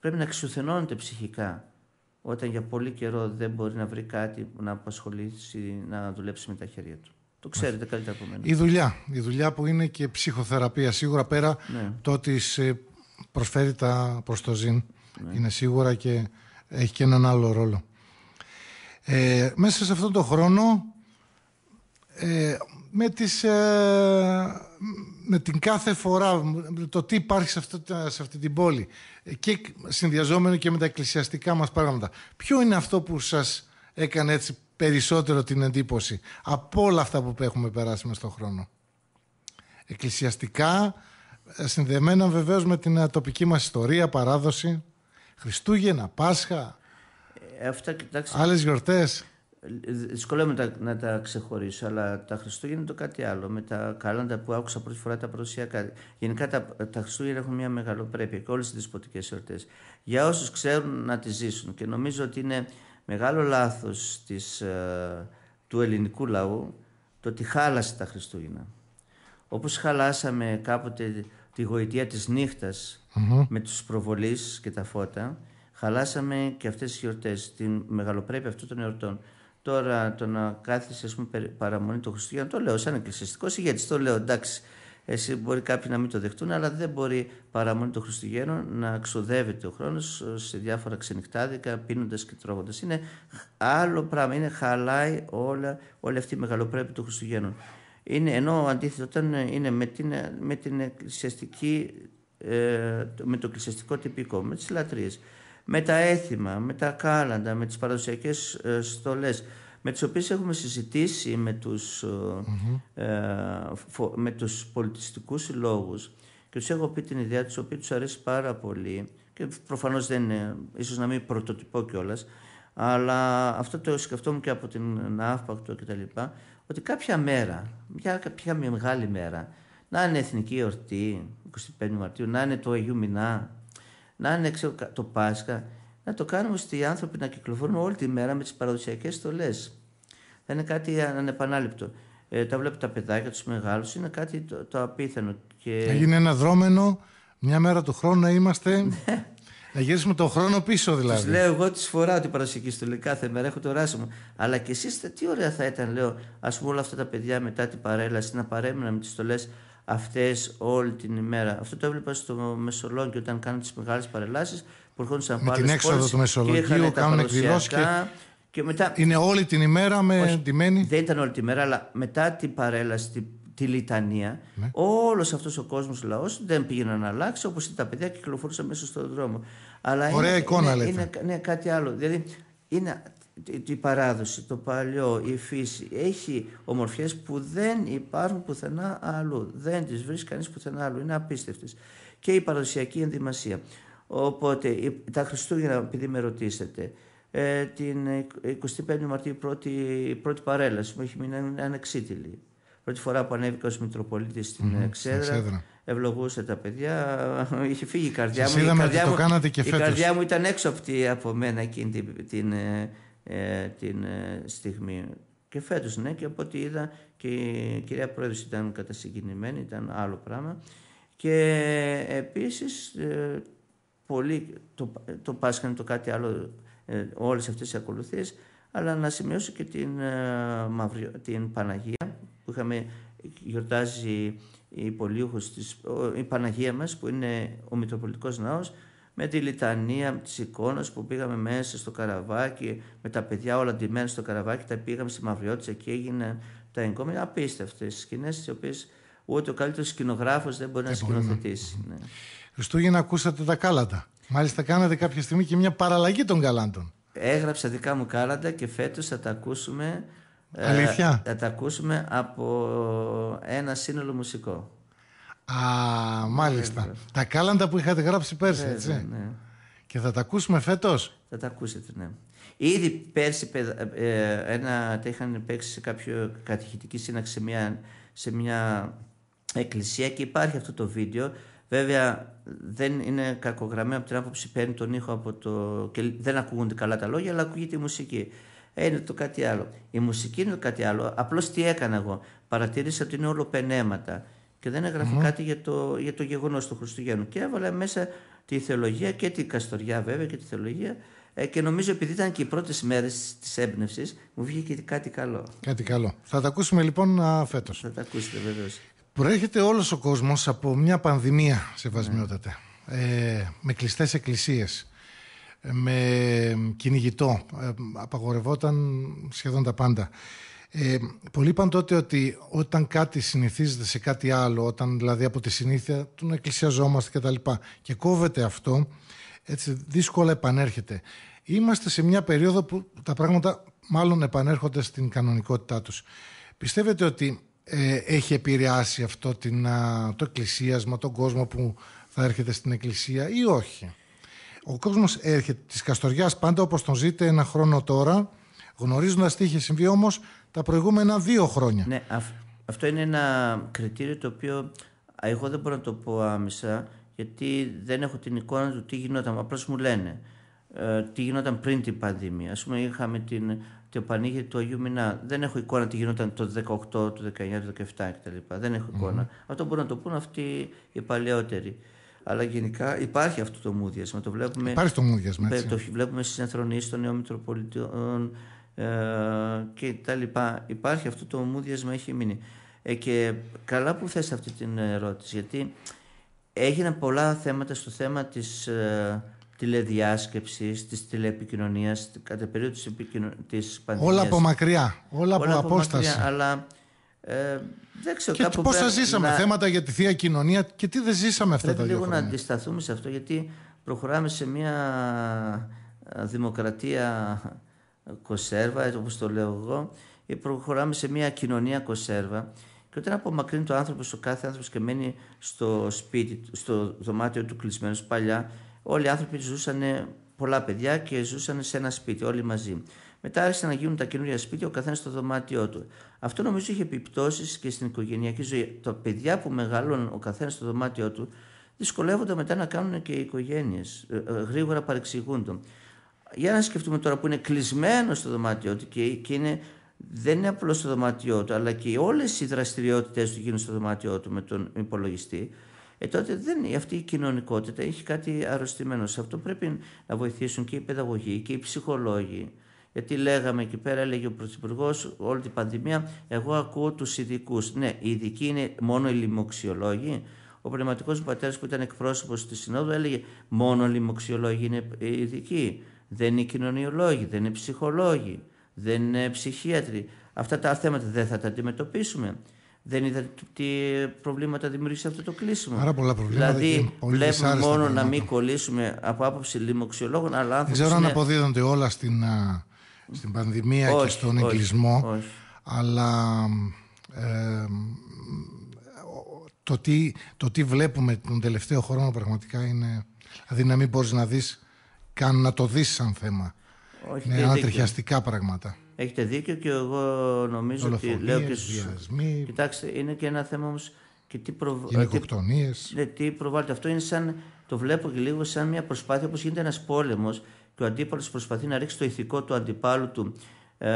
πρέπει να εξουθενώνεται ψυχικά. Όταν για πολύ καιρό δεν μπορεί να βρει κάτι να απασχολήσει, να δουλέψει με τα χέρια του. Το ξέρετε καλύτερα από μένα. Η δουλειά. Η δουλειά που είναι και ψυχοθεραπεία. Σίγουρα πέρα ναι. το ότι προσφέρει τα προστοζήν ναι. είναι σίγουρα και έχει και έναν άλλο ρόλο. Ε, μέσα σε αυτόν τον χρόνο, ε, με, τις, ε, την κάθε φορά, το τι υπάρχει σε, σε αυτή την πόλη και συνδυαζόμενο και με τα εκκλησιαστικά μας πράγματα, ποιο είναι αυτό που σας έκανε περισσότερο την εντύπωση από όλα αυτά που έχουμε περάσει μέσα στον χρόνο. Εκκλησιαστικά, συνδεμένα βεβαίως με την τοπική μας ιστορία, παράδοση, Χριστούγεννα, Πάσχα, Αυτά, κοιτάξτε. Άλλες γιορτές. Δυσκολεύομαι να, τα ξεχωρίσω, αλλά τα Χριστούγεννα είναι το κάτι άλλο. Με τα καλάντα που άκουσα πρώτη φορά τα παρουσιακά. Γενικά τα, τα Χριστούγεννα έχουν μια μεγαλοπρέπεια και όλες τις ποτικέ γιορτές. Για όσους ξέρουν να τη ζήσουν. Και νομίζω ότι είναι μεγάλο λάθος ε, του ελληνικού λαού το ότι χάλασε τα Χριστούγεννα. Όπως χαλάσαμε κάποτε τη γοητεία της νυχτα με τους προβολείς και τα φώτα χαλάσαμε και αυτές τις γιορτές, την μεγαλοπρέπεια αυτών των γιορτών. Τώρα το να κάθεσαι, παραμονή το Χριστουγέννων, το λέω σαν εκκλησιαστικός γιατί το λέω εντάξει, εσύ μπορεί κάποιοι να μην το δεχτούν, αλλά δεν μπορεί παραμονή το Χριστουγέννων να ξοδεύεται ο χρόνος ε, σε διάφορα ξενυχτάδικα, πίνοντας και τρώγοντας. Είναι άλλο πράγμα. Είναι χαλάει όλα, όλη αυτή η μεγαλοπρέπεια του Χριστουγέννων. Είναι, ενώ αντίθετα, όταν ε, είναι με την, ε, με την εκκλησιαστική, με το εκκλησιαστικό τυπικό, με τις λατρείες με τα έθιμα, με τα κάλαντα, με τις παραδοσιακές ε, στολές με τις οποίες έχουμε συζητήσει με τους, mm-hmm. ε, ε με τους πολιτιστικούς συλλόγους και τους έχω πει την ιδέα της οποία τους αρέσει πάρα πολύ και προφανώς δεν είναι, ίσως να μην πρωτοτυπώ κιόλας, αλλά αυτό το σκεφτόμουν και από την ΑΦΠΑΚΤΟ και τα λοιπά, ότι κάποια μέρα, μια, κάποια μεγάλη μέρα, να είναι εθνική ορτή, 25 Μαρτίου, να είναι το Αγίου Μινά, να είναι ξέρω, το Πάσχα, να το κάνουμε ώστε οι άνθρωποι να κυκλοφορούν όλη τη μέρα με τις παραδοσιακές στολές. Θα είναι κάτι ανεπανάληπτο. Ε, τα βλέπω τα παιδάκια, τους μεγάλους, είναι κάτι το, απίθανο. Και... Θα γίνει ένα δρόμενο, μια μέρα του χρόνου να είμαστε. Ναι. να γυρίσουμε τον χρόνο πίσω δηλαδή. Του λέω εγώ τη φορά την παραδοσιακή στολή κάθε μέρα, έχω το μου. Αλλά και εσείς τι ωραία θα ήταν, λέω, ας πούμε όλα αυτά τα παιδιά μετά την παρέλαση να παρέμειναν με τις στολές αυτές όλη την ημέρα. Αυτό το έβλεπα στο Μεσολόγιο όταν κάνουν τις μεγάλες παρελάσεις που ερχόντουσαν από την έξοδο του Μεσολογίου κάνουν εκδηλώσεις και... και... μετά... Είναι όλη την ημέρα με Δεν ήταν όλη την ημέρα, αλλά μετά την παρέλαση, τη, τη λιτανία, ναι. όλος αυτός ο κόσμος λαός δεν πήγαινε να αλλάξει όπως τα παιδιά και κυκλοφορούσαν μέσα στον δρόμο. Αλλά Ωραία είναι, εικόνα, είναι, λέτε. Είναι, ναι, κάτι άλλο. Δηλαδή είναι η παράδοση, το παλιό, η φύση έχει ομορφιές που δεν υπάρχουν πουθενά αλλού. Δεν τις βρίσκει κανείς πουθενά αλλού. Είναι απίστευτες. Και η παραδοσιακή ενδυμασία. Οπότε τα Χριστούγεννα, επειδή με ρωτήσετε, ε, την 25η Μαρτίου η πρώτη, η πρώτη παρέλαση μου έχει μείνει ανεξίτηλη. Πρώτη φορά που ανέβηκα ως Μητροπολίτης στην mm-hmm, εξέδρα ευλογούσε τα παιδιά, είχε φύγει πρωτη παρελαση μου εχει μεινει ανεξιτηλη πρωτη φορα που ανεβηκα ως μητροπολιτη στην εξεδρα ευλογουσε τα παιδια ειχε φυγει η καρδια Σας μου. Είδαμε η καρδιά, μου, και καρδιά μου ήταν έξω από μένα εκείνη την, την, ε, ε, την ε, στιγμή. Και φέτος ναι και από ό,τι είδα και η κυρία Πρόεδρος ήταν κατασυγκινημένη, ήταν άλλο πράγμα. Και επίσης ε, πολύ, το, το Πάσχα είναι το κάτι άλλο όλες αυτές οι ακολουθίες αλλά να σημειώσω και την, την Παναγία που είχαμε γιορτάζει η, της, η Παναγία μας που είναι ο Μητροπολιτικός Ναός με τη λιτανία της εικόνας που πήγαμε μέσα στο καραβάκι, με τα παιδιά όλα ντυμένα στο καραβάκι, τα πήγαμε στη μαυριότητα και έγιναν τα εγκόμενα. Απίστευτες σκηνές, τις οποίες ούτε ο καλύτερος σκηνογράφος δεν μπορεί να σκηνοθετήσει. Ναι. Χριστούγεννα ακούσατε τα κάλατα. Μάλιστα, κάνατε κάποια στιγμή και μια παραλλαγή των καλάντων. Έγραψα δικά μου κάλατα και φέτος θα τα ακούσουμε. Ε, Αλήθεια. θα τα ακούσουμε από ένα σύνολο μουσικό. Α, μάλιστα. Τα κάλαντα που είχατε γράψει πέρσι, έτσι. Ναι. Και θα τα ακούσουμε φέτος. Θα τα ακούσετε, ναι. Ήδη πέρσι ε, ε, ένα, τα είχαν παίξει σε κάποιο κατηχητική σύναξη σε μια, εκκλησία και υπάρχει αυτό το βίντεο. Βέβαια δεν είναι κακογραμμένο από την άποψη παίρνει τον ήχο από το... και δεν ακούγονται καλά τα λόγια αλλά ακούγεται η μουσική. Ε, είναι το κάτι άλλο. Η μουσική είναι το κάτι άλλο. Απλώς τι έκανα εγώ. Παρατήρησα ότι είναι όλο πενέματα και δεν εγραφε κάτι για το, για το γεγονός του Χριστουγέννου. Και έβαλε μέσα τη θεολογία και τη Καστοριά βέβαια και τη θεολογία ε, και νομίζω επειδή ήταν και οι πρώτες μέρες της έμπνευσης, μου βγήκε κάτι καλό. Κάτι καλό. Θα τα ακούσουμε λοιπόν φέτος. Θα τα ακούσετε βεβαίως. Προέρχεται όλος ο κόσμος από μια πανδημία σε Ε, με κλειστές εκκλησίες με κυνηγητό. Ε, απαγορευόταν σχεδόν τα πάντα. Ε, πολλοί είπαν τότε ότι όταν κάτι συνηθίζεται σε κάτι άλλο, όταν δηλαδή από τη συνήθεια του να εκκλησιαζόμαστε τα λοιπά και κόβεται αυτό, έτσι δύσκολα επανέρχεται. Είμαστε σε μια περίοδο που τα πράγματα μάλλον επανέρχονται στην κανονικότητά τους. Πιστεύετε ότι ε, έχει επηρεάσει αυτό την, α, το εκκλησίασμα, τον κόσμο που θα έρχεται στην εκκλησία ή όχι. Ο κόσμος έρχεται της Καστοριάς πάντα όπως τον ζείτε ένα χρόνο τώρα, γνωρίζοντας τι είχε συμβεί όμως τα προηγούμενα δύο χρόνια. Ναι, αυτό είναι ένα κριτήριο το οποίο εγώ δεν μπορώ να το πω άμεσα γιατί δεν έχω την εικόνα του τι γινόταν. Απλώς μου λένε ε, τι γινόταν πριν την πανδημία. Ας πούμε είχαμε την, το του Αγίου μινά. Δεν έχω εικόνα τι γινόταν το 18, το 19, το 17 κτλ. Δεν έχω Αυτό μπορούν να το πούν αυτοί οι παλαιότεροι. Αλλά γενικά υπάρχει αυτό το μούδιασμα. Το βλέπουμε, υπάρχει το μούδιασμα. Έτσι. Το βλέπουμε στις ενθρονίσει των νέων Μητροπολιτών ε, και τα λοιπά. Υπάρχει αυτό το μούδιασμα έχει μείνει. Ε, και καλά που θες αυτή την ερώτηση γιατί έγιναν πολλά θέματα στο θέμα της ε, τηλεδιάσκεψης, της τηλεεπικοινωνίας κατά περίοδο της, της πανδημίας. Όλα από μακριά, όλα, από απόσταση. Μακριά, αλλά ε, δεν ξέρω, και πώς θα ζήσαμε θέματα για τη Θεία Κοινωνία και τι δεν ζήσαμε αυτά πρέπει τα λίγο χρόνια. να αντισταθούμε σε αυτό γιατί προχωράμε σε μια ε, δημοκρατία κοσέρβα, όπως το λέω εγώ, ε, προχωράμε σε μια κοινωνία κοσέρβα και όταν απομακρύνει το άνθρωπος, ο κάθε άνθρωπος και μένει στο σπίτι, στο δωμάτιο του κλεισμένου, παλιά όλοι οι άνθρωποι ζούσαν πολλά παιδιά και ζούσαν σε ένα σπίτι, όλοι μαζί. Μετά άρχισαν να γίνουν τα καινούργια σπίτια, ο καθένας στο δωμάτιό του. Αυτό νομίζω είχε επιπτώσεις και στην οικογενειακή ζωή. Τα παιδιά που μεγαλούν ο καθένας στο δωμάτιό του δυσκολεύονται μετά να κάνουν και οι οικογένειες. Ε, ε, γρήγορα παρεξηγούνται για να σκεφτούμε τώρα που είναι κλεισμένο στο δωμάτιό του και, είναι, δεν είναι απλώ στο δωμάτιό του, αλλά και όλες οι δραστηριότητες του γίνουν στο δωμάτιό του με τον υπολογιστή. Ε, τότε δεν, αυτή η κοινωνικότητα έχει κάτι αρρωστημένο. Σε αυτό πρέπει να βοηθήσουν και οι παιδαγωγοί και οι ψυχολόγοι. Γιατί λέγαμε εκεί πέρα, έλεγε ο Πρωθυπουργός, όλη την πανδημία, εγώ ακούω τους ειδικούς. Ναι, οι ειδικοί είναι μόνο οι λοιμοξιολόγοι. Ο πνευματικός μου πατέρας που ήταν εκπρόσωπος της Συνόδου έλεγε μόνο λοιμοξιολόγοι είναι ειδικοί δεν είναι κοινωνιολόγοι, δεν είναι ψυχολόγοι, δεν είναι ψυχίατροι. Αυτά τα θέματα δεν θα τα αντιμετωπίσουμε. Δεν είδατε τι προβλήματα δημιούργησε αυτό το κλείσιμο. Πάρα πολλά προβλήματα. Δηλαδή, βλέπουμε μόνο να μην κολλήσουμε από άποψη λοιμοξιολόγων, αλλά Δεν ξέρω είναι... αν αποδίδονται όλα στην, στην πανδημία και στον όχι, αλλά ε, το, τι, το τι βλέπουμε τον τελευταίο χρόνο πραγματικά είναι. Δηλαδή, να μην μπορείς να δεις καν να το δεις σαν θέμα. Όχι, είναι ανατριχιαστικά πράγματα. Έχετε δίκιο και εγώ νομίζω ότι λέω και στους... Κοιτάξτε, είναι και ένα θέμα όμως και τι, προ... Ε, τι... Ναι, τι προβάλλεται. Αυτό είναι σαν, το βλέπω και λίγο σαν μια προσπάθεια όπως γίνεται ένας πόλεμος και ο αντίπαλος προσπαθεί να ρίξει το ηθικό του αντιπάλου του ε,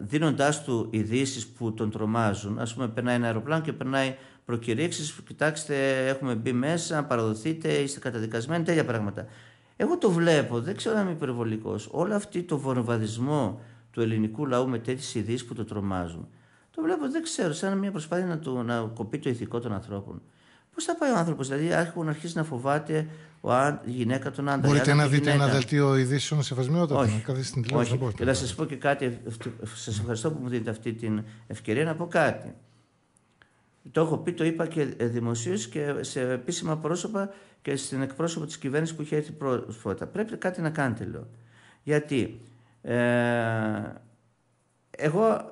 δίνοντάς του ειδήσεις που τον τρομάζουν. Ας πούμε περνάει ένα αεροπλάνο και περνάει προκηρύξεις, κοιτάξτε έχουμε μπει μέσα, παραδοθείτε, είστε καταδικασμένοι, τέτοια πράγματα. Εγώ το βλέπω, δεν ξέρω αν είμαι υπερβολικός. Όλο αυτό το βορβαδισμό του ελληνικού λαού με τέτοιες ειδήσεις που το τρομάζουν, το βλέπω, δεν ξέρω, σαν μια προσπάθεια να, να κοπεί το ηθικό των ανθρώπων. Πώς θα πάει ο άνθρωπος, δηλαδή άρχισε να αρχίσει να φοβάται ο η γυναίκα τον άντρα. Μπορείτε να δείτε ένα δελτίο ειδήσεων σε Όχι. να καθίσετε στην τηλεόραση. Και να σας πω και κάτι, ε, ε, ε, σας ευχαριστώ που μου δίνετε αυτή την ευκαιρία να πω κάτι. Το έχω πει, το είπα και ε, δημοσίως και σε επίσημα πρόσωπα και στην εκπρόσωπο της κυβέρνησης που είχε έρθει πρόσφατα. Πρέπει κάτι να κάνετε, λέω. Γιατί ε, εγώ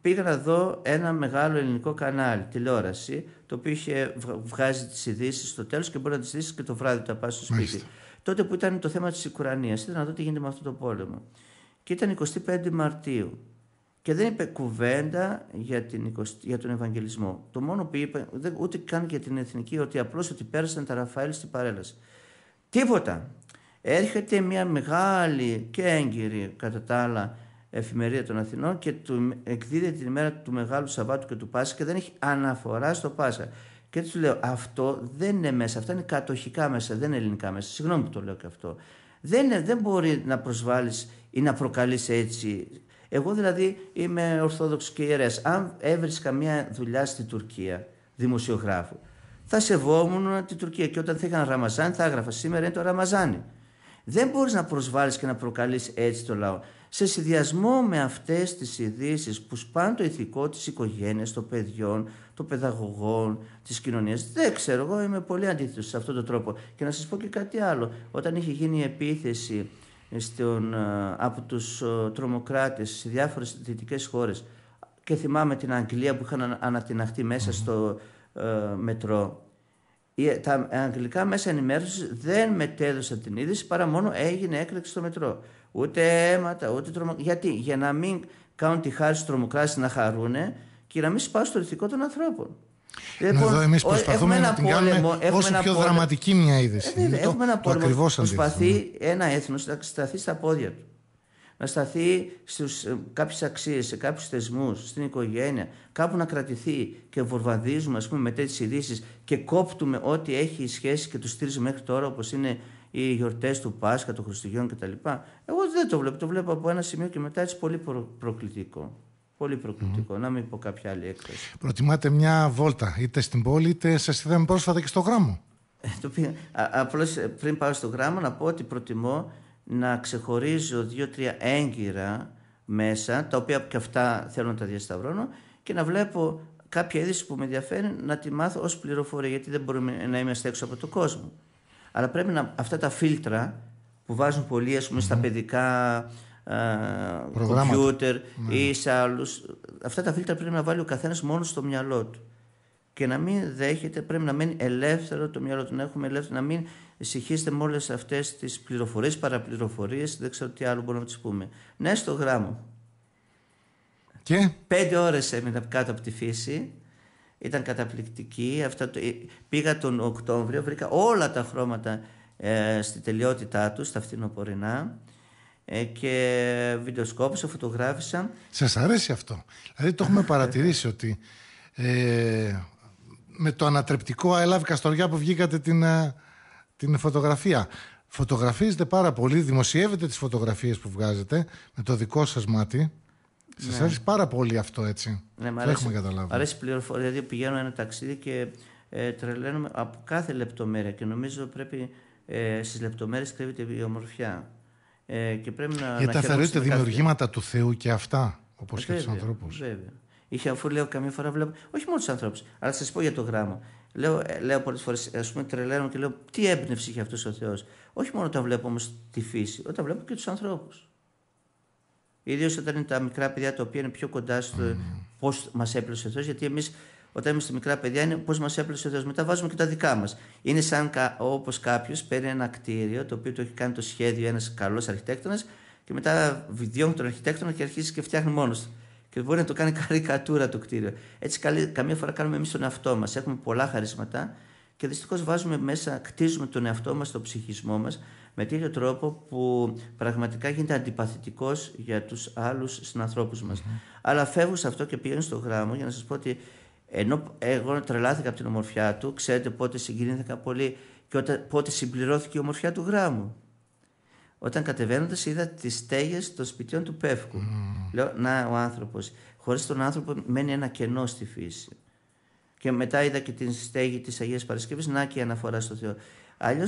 πήγα να δω ένα μεγάλο ελληνικό κανάλι τηλεόραση, το οποίο είχε, βγάζει τις ειδήσεις στο τέλος και μπορεί να τις δεις και το βράδυ το πας στο σπίτι. Τότε που ήταν το θέμα της Ουκρανίας, ήταν να δω τι γίνεται με αυτό το πόλεμο. Και ήταν 25 Μαρτίου και δεν είπε κουβέντα για, την, για τον Ευαγγελισμό. Το μόνο που είπε, ούτε καν για την εθνική, ότι απλώς ότι πέρασαν τα Ραφαέλ στην παρέλαση. Τίποτα. Έρχεται μια μεγάλη και έγκυρη κατά τα άλλα εφημερίδα των Αθηνών και του την ημέρα του Μεγάλου Σαββάτου και του Πάσχα και δεν έχει αναφορά στο Πάσχα. Και του λέω, αυτό δεν είναι μέσα, αυτά είναι κατοχικά μέσα, δεν είναι ελληνικά μέσα. Συγγνώμη που το λέω και αυτό. Δεν, δεν μπορεί να προσβάλλεις ή να προκαλείς έτσι εγώ δηλαδή είμαι Ορθόδοξος και ιερέας. Αν έβρισκα μια δουλειά στη Τουρκία, δημοσιογράφου, θα σεβόμουν την Τουρκία. Και όταν θα είχαν Ραμαζάνι, θα έγραφα σήμερα είναι το Ραμαζάνι. Δεν μπορείς να προσβάλλεις και να προκαλείς έτσι το λαό. Σε συνδυασμό με αυτές τις ειδήσεις που σπάνε το ηθικό της οικογένειας, των παιδιών, των παιδαγωγών, της κοινωνίας. Δεν ξέρω, εγώ είμαι πολύ αντίθετος σε αυτόν τον τρόπο. Και να σας πω και κάτι άλλο. Όταν είχε γίνει η επίθεση στον, ε, από τους ε, τρομοκράτες σε διάφορες δυτικές χώρες και θυμάμαι την Αγγλία που είχαν ανατιναχθεί μέσα στο ε, μετρό. Τα αγγλικά μέσα ενημέρωσης δεν μετέδωσαν την είδηση παρά μόνο έγινε έκρηξη στο μετρό. Ούτε αίματα, ούτε τρομοκράτες. Γιατί, για να μην κάνουν τη χάρη στους τρομοκράτες να χαρούνε και να μην σπάσουν το ηθικό των ανθρώπων. Λοιπόν, Εδώ εμείς προσπαθούμε να την πόλεμο, κάνουμε όσο πιο δραματική μια είδηση. Ε, ναι, ναι, έχουμε ένα πόλεμο που προσπαθεί ναι. ένα έθνος να σταθεί στα πόδια του. Να σταθεί ε, σε κάποιες αξίες, σε κάποιους θεσμούς στην οικογένεια, κάπου να κρατηθεί και βορβαδίζουμε ας πούμε, με τέτοιες ειδήσεις και κόπτουμε ό,τι έχει σχέση και τους στήριζε μέχρι τώρα όπως είναι οι γιορτές του Πάσχα, των Χριστουγέννων κτλ. Εγώ δεν το βλέπω. Το βλέπω από ένα σημείο και μετά έτσι πολύ προκλητικό. Πολύ προκλητικό, να μην πω κάποια άλλη έκθεση. Προτιμάτε μια βόλτα είτε στην πόλη είτε σα είδαμε πρόσφατα και στο γράμμο. Ε, Απλώς ε, πριν πάω στο γράμμο να πω ότι προτιμώ να ξεχωρίζω δύο-τρία έγκυρα μέσα, τα οποία και αυτά θέλω να τα διασταυρώνω και να βλέπω κάποια είδηση που με ενδιαφέρει να τη μάθω ως πληροφορία γιατί δεν μπορούμε να είμαστε έξω από τον κόσμο. Αλλά πρέπει να αυτά τα φίλτρα που βάζουν πολλοί ας πούμε, στα παιδικά ε, κομπιούτερ ναι. ή σε άλλους. Αυτά τα φίλτρα πρέπει να βάλει ο καθένας μόνος στο μυαλό του. Και να μην δέχεται, πρέπει να μένει ελεύθερο το μυαλό του, να έχουμε ελεύθερο, να μην συγχύσετε με όλες αυτές τις πληροφορίες, παραπληροφορίες, δεν ξέρω τι άλλο μπορούμε να τις πούμε. Ναι, στο γράμμα. Και. Πέντε ώρες έμεινα κάτω από τη φύση. Ήταν καταπληκτική. Αυτά ε, Πήγα τον Οκτώβριο, βρήκα όλα τα χρώματα ε, στη τελειότητά τους, στα φθινοπορεινά. Ε, και βιντεοσκόπησα, φωτογράφησα. Σας αρέσει αυτό. Δηλαδή το έχουμε παρατηρήσει ότι ε, με το ανατρεπτικό έλαβε Καστοριά που βγήκατε την, ε, την φωτογραφία. Φωτογραφίζετε πάρα πολύ, δημοσιεύετε τις φωτογραφίες που βγάζετε με το δικό σας μάτι. Σας ναι. αρέσει πάρα πολύ αυτό έτσι. Ναι, το αρέσει, έχουμε καταλάβει. αρέσει πληροφορία, δηλαδή πηγαίνω ένα ταξίδι και ε, τρελαίνουμε από κάθε λεπτομέρεια και νομίζω πρέπει ε, στις λεπτομέρειες κρύβεται η ομορφιά. Ε, και πρέπει να, δημιουργήματα του Θεού και αυτά, όπως και ε, τους ανθρώπους. Βέβαια. Είχε, αφού λέω καμιά φορά βλέπω, όχι μόνο τους ανθρώπους, αλλά σας πω για το γράμμα. Λέω, ε, λέω πολλές φορές, ας πούμε, τρελαίνω και λέω τι έμπνευση είχε αυτός ο Θεός. Όχι μόνο όταν βλέπω όμως τη φύση, όταν βλέπω και τους ανθρώπους. Ιδίως όταν είναι τα μικρά παιδιά τα οποία είναι πιο κοντά στο mm. πώς μας έπλεσε ο Θεός, γιατί εμείς όταν είμαστε μικρά παιδιά είναι πώς μας έπλεσε ο Θεός. Μετά βάζουμε και τα δικά μας. Είναι σαν όπως κάποιος παίρνει ένα κτίριο το οποίο το έχει κάνει το σχέδιο ένας καλός αρχιτέκτονας και μετά βιδιώνει τον αρχιτέκτονα και αρχίζει και φτιάχνει μόνος του. Και μπορεί να το κάνει καρικατούρα το κτίριο. Έτσι, καμία φορά κάνουμε εμείς τον εαυτό μας. Έχουμε πολλά χαρίσματα και δυστυχώς βάζουμε μέσα, κτίζουμε τον εαυτό μας, τον ψυχισμό μας με τέτοιο τρόπο που πραγματικά γίνεται αντιπαθητικός για τους άλλους συνανθρώπους μας. Αλλά φεύγω σε αυτό και πηγαίνω στο γράμμα για να σας πω ότι ενώ εγώ τρελάθηκα από την ομορφιά του, ξέρετε πότε συγκινήθηκα πολύ και όταν, πότε συμπληρώθηκε η ομορφιά του γράμμου. Όταν κατεβαίνοντας είδα τις στέγες των σπιτιών του Πεύκου. Mm. Λέω, να ο άνθρωπος. Χωρίς τον άνθρωπο μένει ένα κενό στη φύση. Και μετά είδα και την στέγη της Αγίας Παρασκευής, να και η αναφορά στο Θεό. Αλλιώς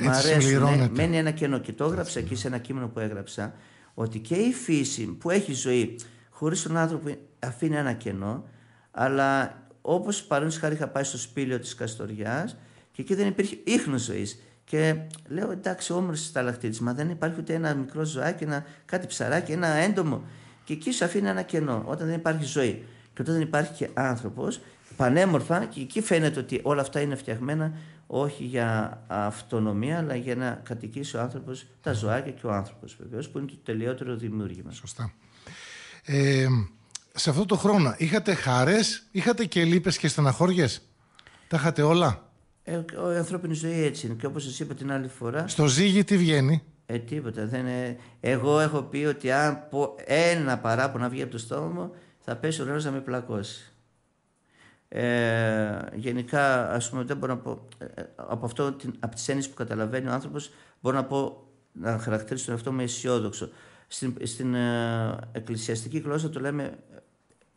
μ' αρέσουν, ναι, μένει ένα κενό. Και το έγραψα εκεί σε ένα κείμενο που έγραψα, ότι και η φύση που έχει ζωή χωρίς τον άνθρωπο αφήνει ένα κενό, αλλά όπως παρόν χάρη είχα πάει στο σπήλαιο της Καστοριάς και εκεί δεν υπήρχε ίχνος ζωής. Και λέω εντάξει, όμορφη της, μα δεν υπάρχει ούτε ένα μικρό ζωάκι, ένα, κάτι ψαράκι, ένα έντομο. Και εκεί σου αφήνει ένα κενό, όταν δεν υπάρχει ζωή. Και όταν δεν υπάρχει και άνθρωπος, πανέμορφα, και εκεί φαίνεται ότι όλα αυτά είναι φτιαγμένα όχι για αυτονομία, αλλά για να κατοικήσει ο άνθρωπος, τα ζωάκια και ο άνθρωπος βεβαίως, που είναι το τελειότερο δημιούργημα. Σωστά. Ε, σε αυτό το χρόνο είχατε χαρές, είχατε και λύπες και στεναχώριες. Τα είχατε όλα. Ε, ο, η ανθρώπινη ζωή έτσι είναι. Και όπως σας είπα την άλλη φορά... Στο ζύγι τι βγαίνει. Ε, τίποτα. Δεν Εγώ έχω πει ότι αν πω ένα παράπονο να βγει από το στόμα μου, θα πέσει ο νερός να με πλακώσει. Ε, γενικά, ας πούμε, δεν μπορώ να πω... Ε, ε, από, αυτό, την, από που καταλαβαίνει ο άνθρωπος, μπορώ να πω να χαρακτηρίσω τον εαυτό μου αισιόδοξο. Στην, στην ε, εκκλησιαστική γλώσσα το λέμε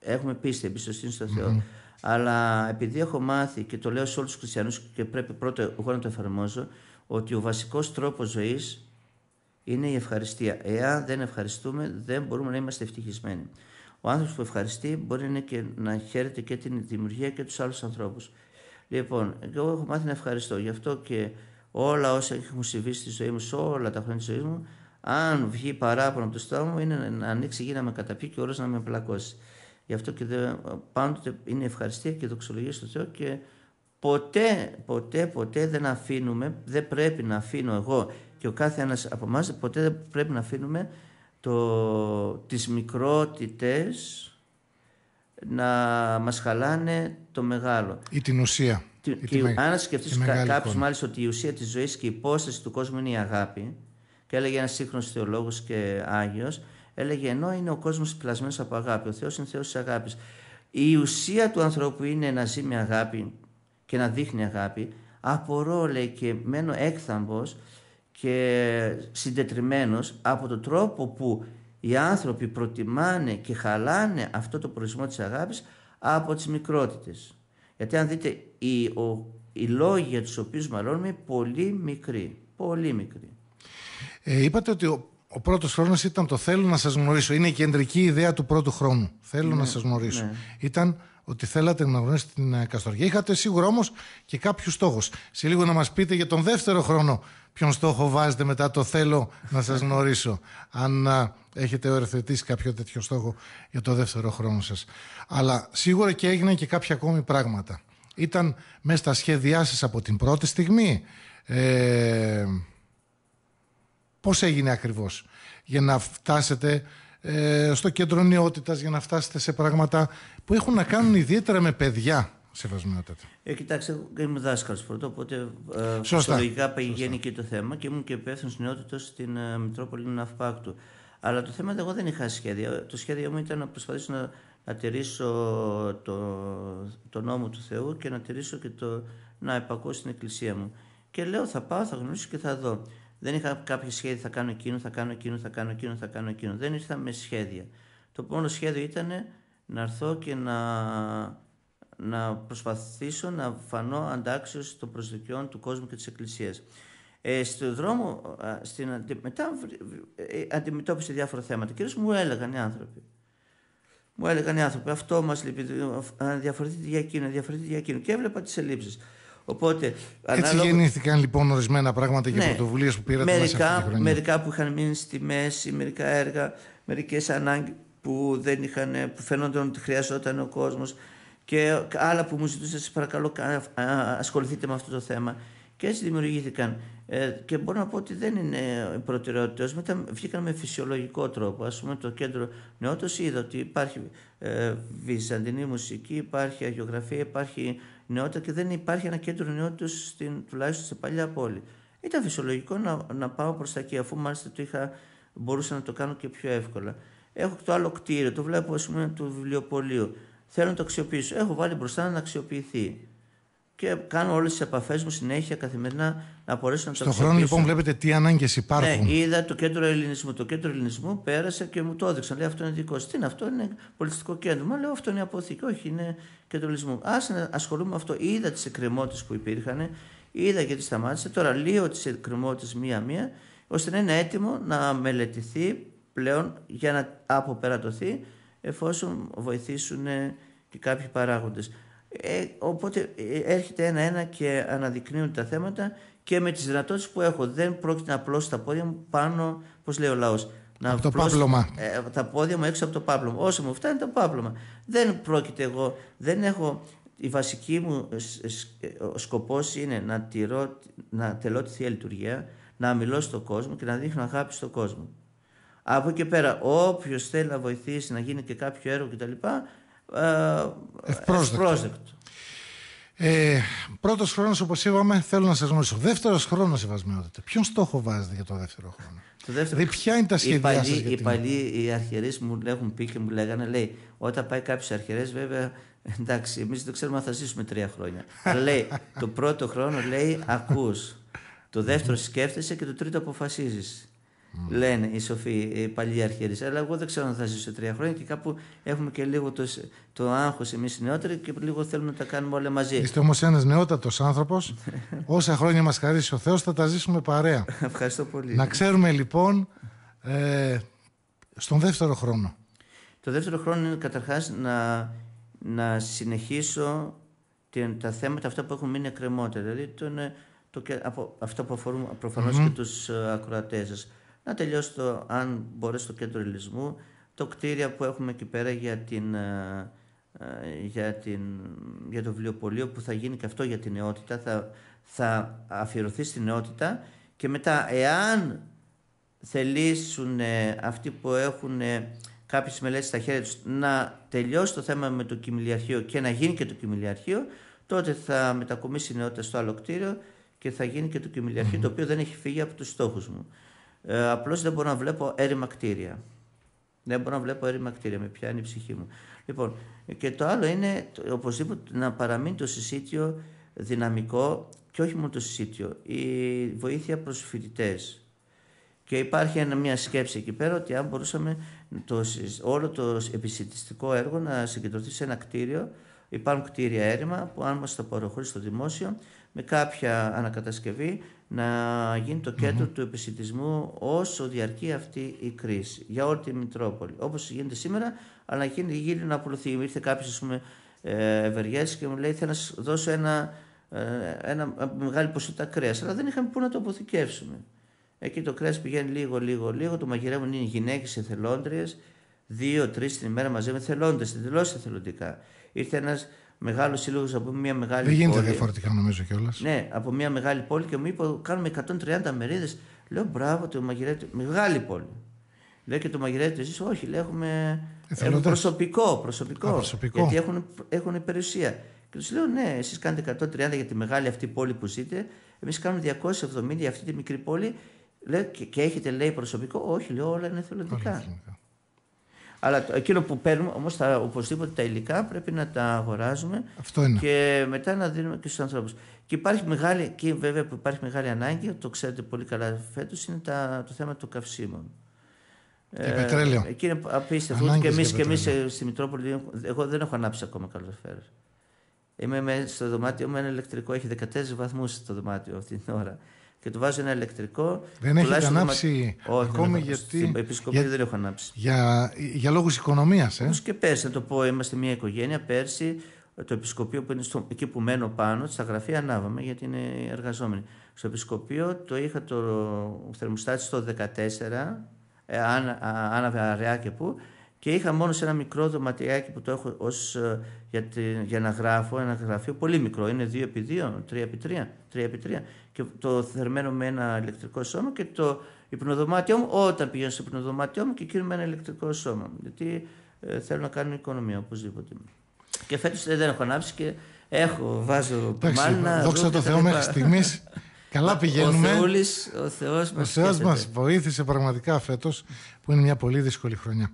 Έχουμε πίστη, εμπιστοσύνη στο Θεό. Αλλά επειδή έχω μάθει και το λέω σε όλους τους χριστιανούς και πρέπει πρώτα εγώ να το εφαρμόζω, ότι ο βασικός τρόπος ζωής είναι η ευχαριστία. Εάν δεν ευχαριστούμε, δεν μπορούμε να είμαστε ευτυχισμένοι. Ο άνθρωπος που ευχαριστεί μπορεί να, και να χαίρεται και την δημιουργία και τους άλλους ανθρώπους. Λοιπόν, εγώ έχω μάθει να ευχαριστώ. Γι' αυτό και όλα όσα έχουν συμβεί στη ζωή μου, όλα τα χρόνια της ζωής μου, αν βγει παράπονο από το στόμα μου, είναι να ανοίξει γύρω να με καταπεί και ο να με πλακώσει. Γι' αυτό και δε, πάντοτε είναι ευχαριστία και δοξολογία στον Θεό και ποτέ, ποτέ, ποτέ δεν αφήνουμε, δεν πρέπει να αφήνω εγώ και ο κάθε ένας από εμάς ποτέ δεν πρέπει να αφήνουμε το, τις μικρότητες να μας χαλάνε το μεγάλο. Ή την ουσία. και, τη, αν σκεφτείς κα, κάποιος μάλιστα ότι η ουσία της ζωής και η υπόσταση του κόσμου είναι η αγάπη και έλεγε ένας σύγχρονος θεολόγος και Άγιος Έλεγε ενώ είναι ο κόσμος πλασμένος από αγάπη, ο Θεός είναι Θεός της αγάπης. Η ουσία του ανθρώπου είναι να ζει με αγάπη και να δείχνει αγάπη. Απορώ, λέει, και μένω έκθαμπος και συντετριμένος από τον τρόπο που οι άνθρωποι προτιμάνε και χαλάνε αυτό το προορισμό της αγάπης από τις μικρότητες. Γιατί αν δείτε οι, ο, λόγοι για τους οποίους μαλώνουμε είναι πολύ μικροί. Πολύ μικροί. Ε, είπατε ότι ο ο πρώτος χρόνος ήταν το θέλω να σας γνωρίσω. Είναι η κεντρική ιδέα του πρώτου χρόνου. Θέλω να ναι, σας γνωρίσω. Ναι. Ήταν ότι θέλατε να γνωρίσετε την ε, Καστοριά. Είχατε σίγουρα όμως και κάποιους στόχους. Σε λίγο να μας πείτε για τον δεύτερο χρόνο ποιον στόχο βάζετε μετά το θέλω να σας γνωρίσω. Αν ε, έχετε οριοθετήσει κάποιο τέτοιο στόχο για το δεύτερο χρόνο σας. Αλλά σίγουρα και έγιναν και κάποια ακόμη πράγματα. Ήταν μέσα στα σχέδιά σας από την πρώτη στιγμή. Ε, Πώς έγινε ακριβώς για να φτάσετε ε, στο κέντρο νεότητας, για να φτάσετε σε πράγματα που έχουν να κάνουν ιδιαίτερα με παιδιά. σεβασμιότατε. Ε, κοιτάξτε, είμαι δάσκαλο πρώτο, οπότε ε, φυσιολογικά πηγαίνει και το θέμα και ήμουν και υπεύθυνος νεότητας στην ε, Μητρόπολη Ναυπάκτου. Αλλά το θέμα εγώ δεν είχα σχέδια. Το σχέδιο μου ήταν να προσπαθήσω να, να τηρήσω το, το νόμο του Θεού και να τηρήσω και το να στην εκκλησία μου. Και λέω θα πάω, θα γνωρίσω και θα δω. Δεν είχα κάποιο σχέδιο θα κάνω εκείνο, θα κάνω εκείνο, θα κάνω εκείνο, θα κάνω εκείνο. Δεν ήρθα με σχέδια. Το μόνο σχέδιο ήταν να έρθω και να, να προσπαθήσω να φανώ αντάξιος των προσδοκιών του κόσμου και της Εκκλησίας. Ε, στον δρόμο, στην, μετά ε, αντιμετώπισε διάφορα θέματα. Κυρίως μου έλεγαν οι άνθρωποι. Μου έλεγαν οι άνθρωποι, αυτό μας λείπει, διαφορετείτε για εκείνο, διαφορετείτε για εκείνο. Και έβλεπα τις ελλείψεις. Οπότε, Έτσι ανάλογα... γεννήθηκαν λοιπόν ορισμένα πράγματα και ναι. πρωτοβουλίες που πήρατε μερικά, μέσα αυτή τη χρονιά. Μερικά που είχαν μείνει στη μέση, μερικά έργα, μερικές ανάγκες που, δεν είχαν, που φαίνονταν ότι χρειαζόταν ο κόσμος και άλλα που μου ζητούσαν, σα παρακαλώ, ασχοληθείτε με αυτό το θέμα. Και έτσι δημιουργήθηκαν. Ε, και μπορώ να πω ότι δεν είναι προτεραιότητε. Μετά βγήκαν με φυσιολογικό τρόπο. Ας πούμε, το κέντρο νεότος είδα ότι υπάρχει ε, βυζαντινή μουσική, υπάρχει αγιογραφία, υπάρχει νεότητα και δεν υπάρχει ένα κέντρο νεότητας τουλάχιστον σε παλιά πόλη. Ήταν φυσιολογικό να, να πάω προς τα εκεί, αφού μάλιστα το είχα, μπορούσα να το κάνω και πιο εύκολα. Έχω το άλλο κτίριο, το βλέπω ας πούμε του βιβλιοπωλείου. Θέλω να το αξιοποιήσω. Έχω βάλει μπροστά να αξιοποιηθεί και κάνω όλες τις επαφές μου συνέχεια καθημερινά να μπορέσω να τα Στον χρόνο λοιπόν βλέπετε τι ανάγκες υπάρχουν. Ναι, είδα το κέντρο ελληνισμού. Το κέντρο ελληνισμού πέρασε και μου το έδειξαν. Λέει αυτό είναι δικό Τι είναι αυτό, είναι πολιτιστικό κέντρο. Μα λέω αυτό είναι αποθήκη. Όχι, είναι κέντρο ελληνισμού. Ας ασχολούμαι με αυτό. Είδα τις εκκρεμότητες που υπήρχαν, είδα γιατί σταμάτησε. Τώρα λύω τις εκκρεμότητες μία-μία, ώστε να είναι έτοιμο να μελετηθεί πλέον για να αποπερατωθεί εφόσον βοηθήσουν και κάποιοι παράγοντες. Ε, οπότε ε, έρχεται ένα-ένα και αναδεικνύουν τα θέματα και με τις δυνατότητες που έχω. Δεν πρόκειται να πλώσω τα πόδια μου πάνω, πώς λέει ο λαός, να από το ε, τα πόδια μου έξω από το πάπλωμα. Όσο μου φτάνει το πάπλωμα. Δεν πρόκειται εγώ, δεν έχω... Η βασική μου σκοπό σκοπός είναι να, τηρώ, να τελώ τη Θεία Λειτουργία, να μιλώ στον κόσμο και να δείχνω αγάπη στον κόσμο. Από εκεί πέρα, όποιος θέλει να βοηθήσει να γίνει και κάποιο έργο κτλ., ευπρόσδεκτο. ευπρόσδεκτο. Ε, Πρώτος χρόνος, όπως είπαμε, θέλω να σας γνωρίσω. Δεύτερος χρόνος, σεβασμιότητα. Ποιον στόχο βάζετε για το δεύτερο χρόνο, το δεύτερο... Δηλαδή, ποια είναι τα σχέδιά σα. Οι παλιοί, οι αρχαιρεί μου έχουν πει και μου λέγανε, λέει, όταν πάει κάποιος αρχαιρέ, βέβαια, εντάξει, εμείς δεν ξέρουμε αν θα ζήσουμε τρία χρόνια. Αλλά λέει, το πρώτο χρόνο, λέει, ακούς. Το δεύτερο σκέφτεσαι και το τρίτο αποφασίζεις. Λένε οι σοφοί, οι παλιοί αρχαίρε. Αλλά εγώ δεν ξέρω αν θα ζήσω τρία χρόνια και κάπου έχουμε και λίγο το, το άγχος εμείς οι νεότεροι και λίγο θέλουμε να τα κάνουμε όλα μαζί. Είστε όμως ένας νεότατος άνθρωπος. Όσα χρόνια μας χαρίσει ο Θεός θα τα ζήσουμε παρέα. Ευχαριστώ πολύ. Να ξέρουμε λοιπόν ε, στον δεύτερο χρόνο. Το δεύτερο χρόνο είναι καταρχάς να, να συνεχίσω την, τα θέματα αυτά που έχουν μείνει εκκρεμότερα. Δηλαδή είναι το, αυτό που αφορούν προφανώς και τους ε, ακροατές σας να τελειώσω το, αν μπορέσει το κέντρο ελισμού, το κτίριο που έχουμε εκεί πέρα για, την, ε, ε, για, την, για το βιβλιοπωλείο που θα γίνει και αυτό για την νεότητα, θα, θα αφιερωθεί στην νεότητα και μετά εάν θελήσουν ε, αυτοί που έχουν κάποιες μελέτες στα χέρια τους να τελειώσει το θέμα με το κοιμηλιαρχείο και να γίνει και το κοιμηλιαρχείο, τότε θα μετακομίσει η νεότητα στο άλλο κτίριο και θα γίνει και το κοιμηλιαρχείο, το οποίο δεν έχει φύγει από τους στόχους μου. Ε, απλώς δεν μπορώ να βλέπω έρημα κτίρια. Δεν μπορώ να βλέπω έρημα κτίρια, με πιάνει η ψυχή μου. Λοιπόν, και το άλλο είναι οπωσδήποτε να παραμείνει το συσίτιο δυναμικό και όχι μόνο το συσίτιο, η βοήθεια προς φοιτητές. Και υπάρχει μια σκέψη εκεί πέρα ότι αν μπορούσαμε το, όλο το επισητιστικό έργο να συγκεντρωθεί σε ένα κτίριο, υπάρχουν κτίρια έρημα που αν μας το παροχωρεί στο δημόσιο με κάποια ανακατασκευή να γίνει το κέντρο mm-hmm. του επισητισμού όσο διαρκεί αυτή η κρίση για όλη τη Μητρόπολη. Όπως γίνεται σήμερα, αλλά γίνει, γίνει να ακολουθεί. Ήρθε κάποιος, ας πούμε, ε, και μου λέει: Θέλω να σας δώσω ένα, ε, ένα ε, μεγάλη ποσότητα κρέας, αλλά δεν είχαμε πού να το αποθηκεύσουμε. Εκεί το κρέας πηγαίνει λίγο, λίγο, λίγο. Το μαγειρεύουν είναι γυναίκες εθελόντριες, δύο-τρει την ημέρα μαζί με θελόντε, εντελώ εθελοντικά. Ήρθε ένας μεγάλο σύλλογος από μια μεγάλη πόλη. Δεν γίνεται διαφορετικά νομίζω κιόλας. Ναι, από μια μεγάλη πόλη και μου είπε: Κάνουμε 130 μερίδες. Λέω: Μπράβο, το μαγειρέτε. Μεγάλη πόλη. Λέω και το μαγειρέτε εσεί. Όχι, λέω Έχουμε, ε, προσωπικό, προσωπικό, Α, Γιατί έχουν, έχουν περιουσία. Και τους λέω: Ναι, εσείς κάνετε 130 για τη μεγάλη αυτή πόλη που ζείτε. Εμείς κάνουμε 270 για αυτή τη μικρή πόλη. Λέω, και, και έχετε λέει προσωπικό. Όχι, λέω: Όλα είναι θελοντικά. Αλλά εκείνο που παίρνουμε όμως οπωσδήποτε τα υλικά πρέπει να τα αγοράζουμε Αυτό είναι. και μετά να δίνουμε και στους ανθρώπους. Και υπάρχει μεγάλη, και βέβαια που υπάρχει μεγάλη ανάγκη, το ξέρετε πολύ καλά φέτος, είναι τα, το θέμα των καυσίμων. Και ε, πετρέλαιο. Εκεί είναι απίστευτο. και εμείς εμείς στη Μητρόπολη, εγώ δεν έχω ανάψει ακόμα καλοφέρε. Είμαι στο δωμάτιο με ένα ηλεκτρικό, έχει 14 βαθμού το δωμάτιο αυτή την ώρα και του βάζω ένα ηλεκτρικό. Δεν έχετε ανάψει μα... Όχι, ακόμη δεν γιατί. Στην επισκοπή για... δεν έχω ανάψει. Για, για λόγους οικονομίας, ε. Όπως και πέρσι, να το πω, είμαστε μια οικογένεια. Πέρσι το επισκοπείο που είναι στο... εκεί που μένω πάνω, στα γραφεία ανάβαμε γιατί είναι εργαζόμενοι. Στο επισκοπείο το είχα το θερμοστάτη στο 14, ε, άναβε αραιά και πού. Και είχα μόνο σε ένα μικρό δωματιάκι που το έχω ως, ε, για, τη, για να γράφω, ένα γραφείο πολύ μικρό, είναι 2x2, 3x3, 3x3 και το θερμαίνω με ένα ηλεκτρικό σώμα και το υπνοδωμάτιό μου όταν πηγαίνω στο υπνοδωμάτιό μου και εκείνο με ένα ηλεκτρικό σώμα. Γιατί ε, θέλω να κάνω οικονομία οπωσδήποτε. Και φέτος ε, δεν έχω ανάψει και έχω, βάζω μάλλον. Λοιπόν, δόξα τω Θεώ, μέχρι στιγμής Καλά πηγαίνουμε. Ο, Θεός ο Θεός βοήθησε πραγματικά φέτος, που είναι μια πολύ δύσκολη χρονιά.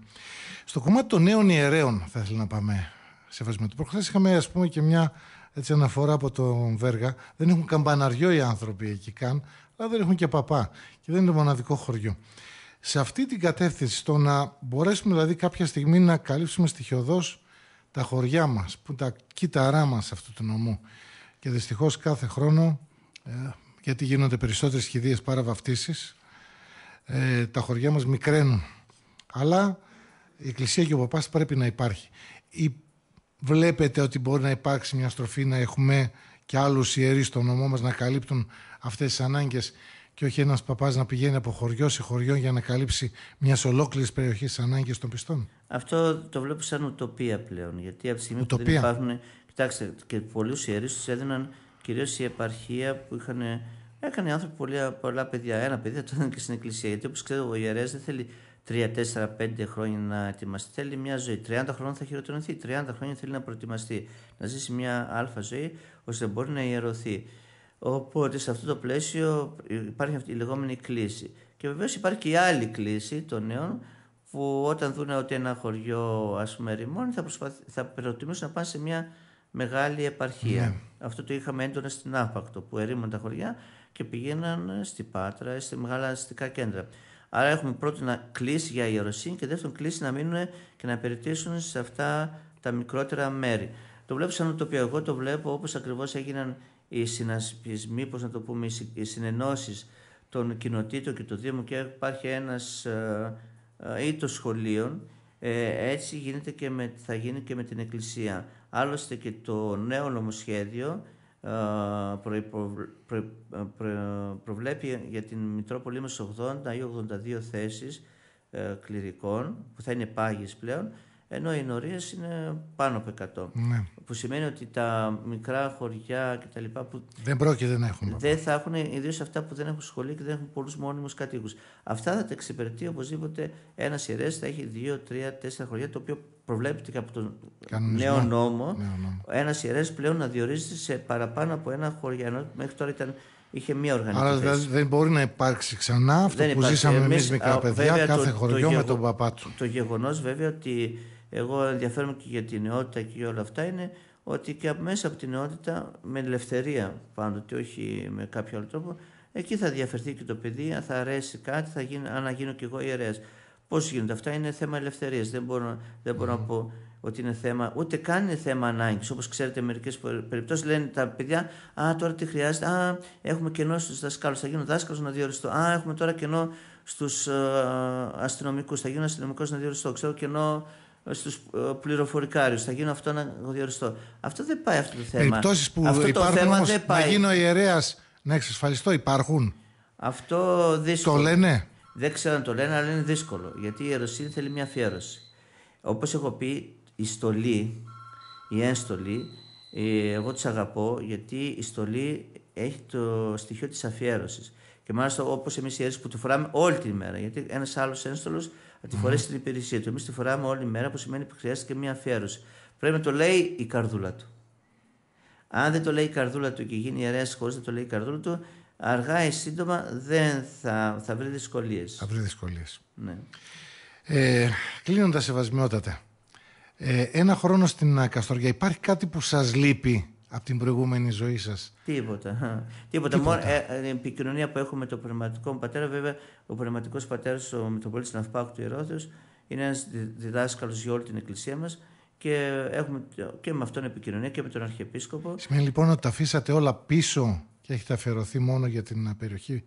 Στο κομμάτι των νέων ιερέων θα ήθελα να πάμε σε του. Προχθές είχαμε ας πούμε και μια έτσι αναφορά από τον Βέργα, δεν έχουν καμπαναριό οι άνθρωποι εκεί καν, αλλά δεν έχουν και παπά και δεν είναι το μοναδικό χωριό. Σε αυτή την κατεύθυνση, το να μπορέσουμε δηλαδή κάποια στιγμή να καλύψουμε στοιχειοδός τα χωριά μας, που τα κύτταρά μας αυτού του νομού. Και δυστυχώς κάθε χρόνο, ε, γιατί γίνονται περισσότερες σχηδίες παρά βαφτίσεις, ε, τα χωριά μας μικραίνουν. Αλλά η Εκκλησία και ο Παπάς πρέπει να υπάρχει βλέπετε ότι μπορεί να υπάρξει μια στροφή να έχουμε και άλλους ιερείς στο νομό μας να καλύπτουν αυτές τις ανάγκες και όχι ένας παπάς να πηγαίνει από χωριό σε χωριό για να καλύψει μιας ολόκληρης περιοχής τις ανάγκες των πιστών. Αυτό το βλέπω σαν ουτοπία πλέον, γιατί από τη στιγμή που δεν υπάρχουν... Κοιτάξτε, και πολλούς ιερείς τους έδιναν κυρίως η επαρχία που είχαν... Έκανε άνθρωποι πολλά, πολλά παιδιά. Ένα παιδί το έδινε και στην εκκλησία. Γιατί όπως ξέρω, ο ιερέας δεν θέλει 3, 4, 5 χρόνια να ετοιμαστεί. Θέλει μια ζωή. 30 χρόνια θα χειροτερευτεί. 30 χρόνια θέλει να προετοιμαστεί. Να ζήσει μια αλφα ζωή ώστε να μπορεί να ιερωθεί. Οπότε σε αυτό το πλαίσιο υπάρχει αυτή η λεγόμενη κλίση. Και βεβαίως υπάρχει και η άλλη κλίση των νέων που όταν δουν ότι ένα χωριό ας πούμε ρημώνει θα, προσπαθ... θα προτιμήσουν να πάνε σε μια μεγάλη επαρχία. Ναι. Αυτό το είχαμε έντονα στην Άπακτο που ερήμαν τα χωριά και πηγαίναν στην Πάτρα, σε μεγάλα αστικά κέντρα. Άρα έχουμε πρώτον να κλείσει για ιεροσύνη και δεύτερον κλείσει να μείνουν και να περιτήσουν σε αυτά τα μικρότερα μέρη. Το βλέπω σαν οποίο Εγώ το βλέπω όπως ακριβώς έγιναν οι συνασπισμοί, πώς να το πούμε, οι συνενώσεις των κοινοτήτων και του Δήμου και υπάρχει ένας ε, ε, σχολείων, ε, έτσι γίνεται και με, θα γίνει και με την Εκκλησία. Άλλωστε και το νέο νομοσχέδιο ε, ε, ε, προβλέπει για την Μητρόπολη μας 80 ή 82 θέσεις κληρικών που θα είναι πάγιες πλέον ενώ οι νορίες είναι πάνω από 100. Ναι. Που σημαίνει ότι τα μικρά χωριά και τα λοιπά που δεν πρόκειται να έχουν. Δεν θα έχουν, ιδίως αυτά που δεν έχουν σχολή και δεν έχουν πολλούς μόνιμους κατοίκους Αυτά θα τα εξυπηρετεί οπωσδήποτε ένας ιερέας θα έχει 2, 3, 4 χωριά, το οποίο προβλέπεται και από τον Κανονισμό. νέο νόμο, νόμο. ένας ιερέας πλέον να διορίζεται σε παραπάνω από ένα χωριό Μέχρι τώρα ήταν, είχε μία οργανική. Άρα δηλαδή δεν μπορεί να υπάρξει ξανά αυτό που ζήσαμε εμείς μικρά παιδιά, βέβαια, κάθε χωριό με τον παπά του. Το γεγονός βέβαια ότι εγώ ενδιαφέρομαι και για την νεότητα και για όλα αυτά είναι ότι και μέσα από την νεότητα με ελευθερία πάντοτε, όχι με κάποιο άλλο τρόπο, εκεί θα διαφερθεί και το παιδί, αν θα αρέσει κάτι, θα γίνει, αν γίνω κι εγώ ιερέας. Πώς γίνονται αυτά, είναι θέμα ελευθερίας. Δεν μπορώ, δεν μπορώ να πω ότι είναι θέμα, ούτε καν είναι θέμα ανάγκης. Όπως ξέρετε, μερικές περιπτώσεις λένε τα παιδιά, Α, τώρα τι χρειάζεται. Α, έχουμε κενό στους δασκάλους. Θα γίνω δάσκαλος να διοριστώ. Α, έχουμε τώρα κενό στους ε, αστυνομικούς. Θα γίνω αστυνομικός να διοριστώ. Ξέρω κενό ε, στους ε, πληροφορικάριους. Θα γίνω αυτό να διοριστώ. Αυτό δεν πάει αυτό το θέμα. Περιπτώσεις που αυτό το θέμα δεν πάει. Να γίνω ιερέας, να εξασφαλιστώ, υπάρχουν. Αυτό δύσκολο. Το λένε. Δεν ξέρω αν το λένε, αλλά είναι δύσκολο. Γιατί η ιεροσύνη θέλει μια αφιέρωση. Όπως έχω πει, η στολή, η ένστολη, ε, εγώ τις αγαπώ γιατί η στολή έχει το στοιχείο της αφιέρωσης. Και μάλιστα όπως εμείς οι αίρες που τη φοράμε όλη την ημέρα, Γιατί ένας άλλος ένστολος θα τη φορέσει στην υπηρεσία του. Εμείς τη φοράμε όλη την ημέρα, που σημαίνει που χρειάζεται και μια αφιέρωση. Πρέπει να το λέει η καρδούλα του. Αν δεν το λέει η καρδούλα του και γίνει ιερέας χωρίς να το λέει η καρδούλα του, αργά ή σύντομα δεν θα, θα βρει δυσκολίες. Θα βρει δυσκολίες. Ναι. Ε, κλείνοντας σεβασμιότατα, ε, ένα χρόνο στην Καστοριά υπάρχει κάτι που σας λείπει από την προηγούμενη ζωή σας. Τίποτα. Τίποτα. Μόνο, ε, ε η επικοινωνία που έχουμε με τον πνευματικό μου πατέρα, βέβαια ο πνευματικός πατέρας ο Μητροπολίτη Ναυπάκου του Ιερόθεως, είναι ένας διδάσκαλος για όλη την εκκλησία μας και έχουμε και με αυτόν επικοινωνία και με τον Αρχιεπίσκοπο. Σημαίνει λοιπόν ότι τα αφήσατε όλα πίσω και έχετε αφαιρωθεί μόνο για την περιοχή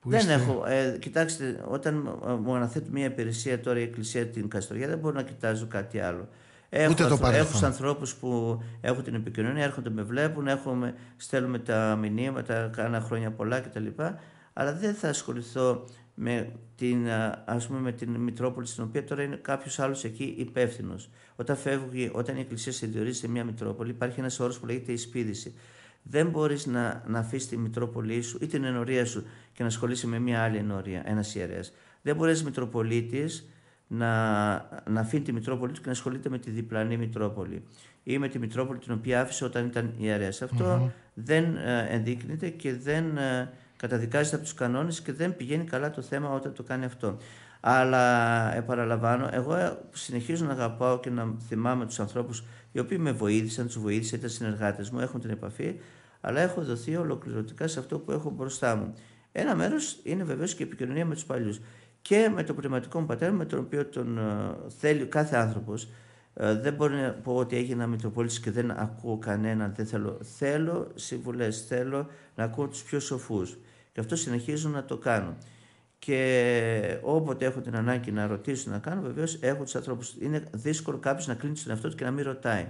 που δεν είστε... έχω. Ε, κοιτάξτε, όταν ε, μου αναθέτει μια υπηρεσία τώρα η Εκκλησία την Καστοριά, δεν μπορώ να κοιτάζω κάτι άλλο. Έχω, Ούτε το παρελθόν. έχω ανθρώπους που έχουν την επικοινωνία, έρχονται με βλέπουν, έχουμε, στέλνουμε τα μηνύματα, κάνα χρόνια πολλά κτλ. Αλλά δεν θα ασχοληθώ με την, ε, ας πούμε, με την Μητρόπολη στην οποία τώρα είναι κάποιος άλλος εκεί υπεύθυνος. Όταν, όταν η Εκκλησία σε σε μια Μητρόπολη, υπάρχει ένας όρος που λέγεται εισπίδηση. Δεν μπορείς να, να αφήσεις τη Μητρόπολη σου ή την ενορία σου και να ασχολείσαι με μια άλλη ενορία, ένας ιερέας. Δεν μπορείς Μητροπολίτης να, να αφήνει τη Μητρόπολη του και να ασχολείται με τη διπλανή Μητρόπολη ή με τη Μητρόπολη την οποία άφησε όταν ήταν ιερέας. δεν ε, ενδείκνυται και δεν ε, καταδικάζεται από τους κανόνες και δεν πηγαίνει καλά το θέμα όταν το κάνει αυτό. Αλλά επαναλαμβάνω, εγώ συνεχίζω να αγαπάω και να θυμάμαι τους ανθρώπους οι οποίοι με βοήθησαν, τους βοήθησαν, ήταν συνεργάτες μου, έχουν την επαφή, αλλά έχω δοθεί ολοκληρωτικά σε αυτό που έχω μπροστά μου. Ένα μέρος είναι βεβαίως και η επικοινωνία με τους παλιούς και με τον πνευματικό μου πατέρα, με τον οποίο τον ε, θέλει κάθε άνθρωπος. Ε, δεν μπορεί να πω ότι έγινα Μητροπόλης και δεν ακούω κανέναν. Δεν θέλω. Θέλω συμβουλές, θέλω να ακούω τους πιο σοφούς. Και αυτό συνεχίζω να το κάνω. Και όποτε έχω την ανάγκη να ρωτήσω, να κάνω, βεβαίως έχω τους ανθρώπους. Είναι δύσκολο κάποιος να κλείνει τον εαυτό του και να μην ρωτάει.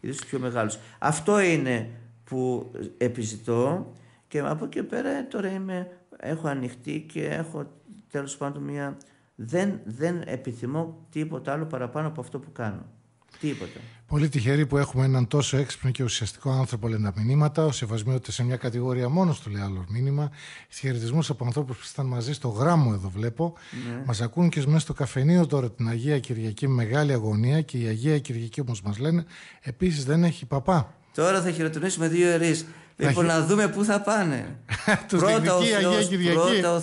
Ιδίω του πιο μεγάλου. Αυτό είναι που επιζητώ και από εκεί πέρα τώρα είμαι, έχω ανοιχτή και έχω τέλος πάντων μια... Δεν, δεν επιθυμώ τίποτα άλλο παραπάνω από αυτό που κάνω. Τίποτα. Πολύ τυχεροί που έχουμε έναν τόσο έξυπνο και ουσιαστικό άνθρωπο, λένε τα μηνύματα. Ο ότι σε μια κατηγορία μόνος του λέει άλλο μήνυμα. Χαιρετισμού από ανθρώπους που ήταν μαζί στο γράμμο, εδώ βλέπω. Ναι. Μας ακούν και μέσα στο καφενείο τώρα την Αγία Κυριακή με μεγάλη αγωνία και η Αγία Κυριακή, όπως μας λένε, επίσης δεν έχει παπά. Τώρα θα χειροτονήσουμε δύο ερείς. Λοιπόν, να δούμε πού θα πάνε. πρώτα, ο Θεός, πρώτα ο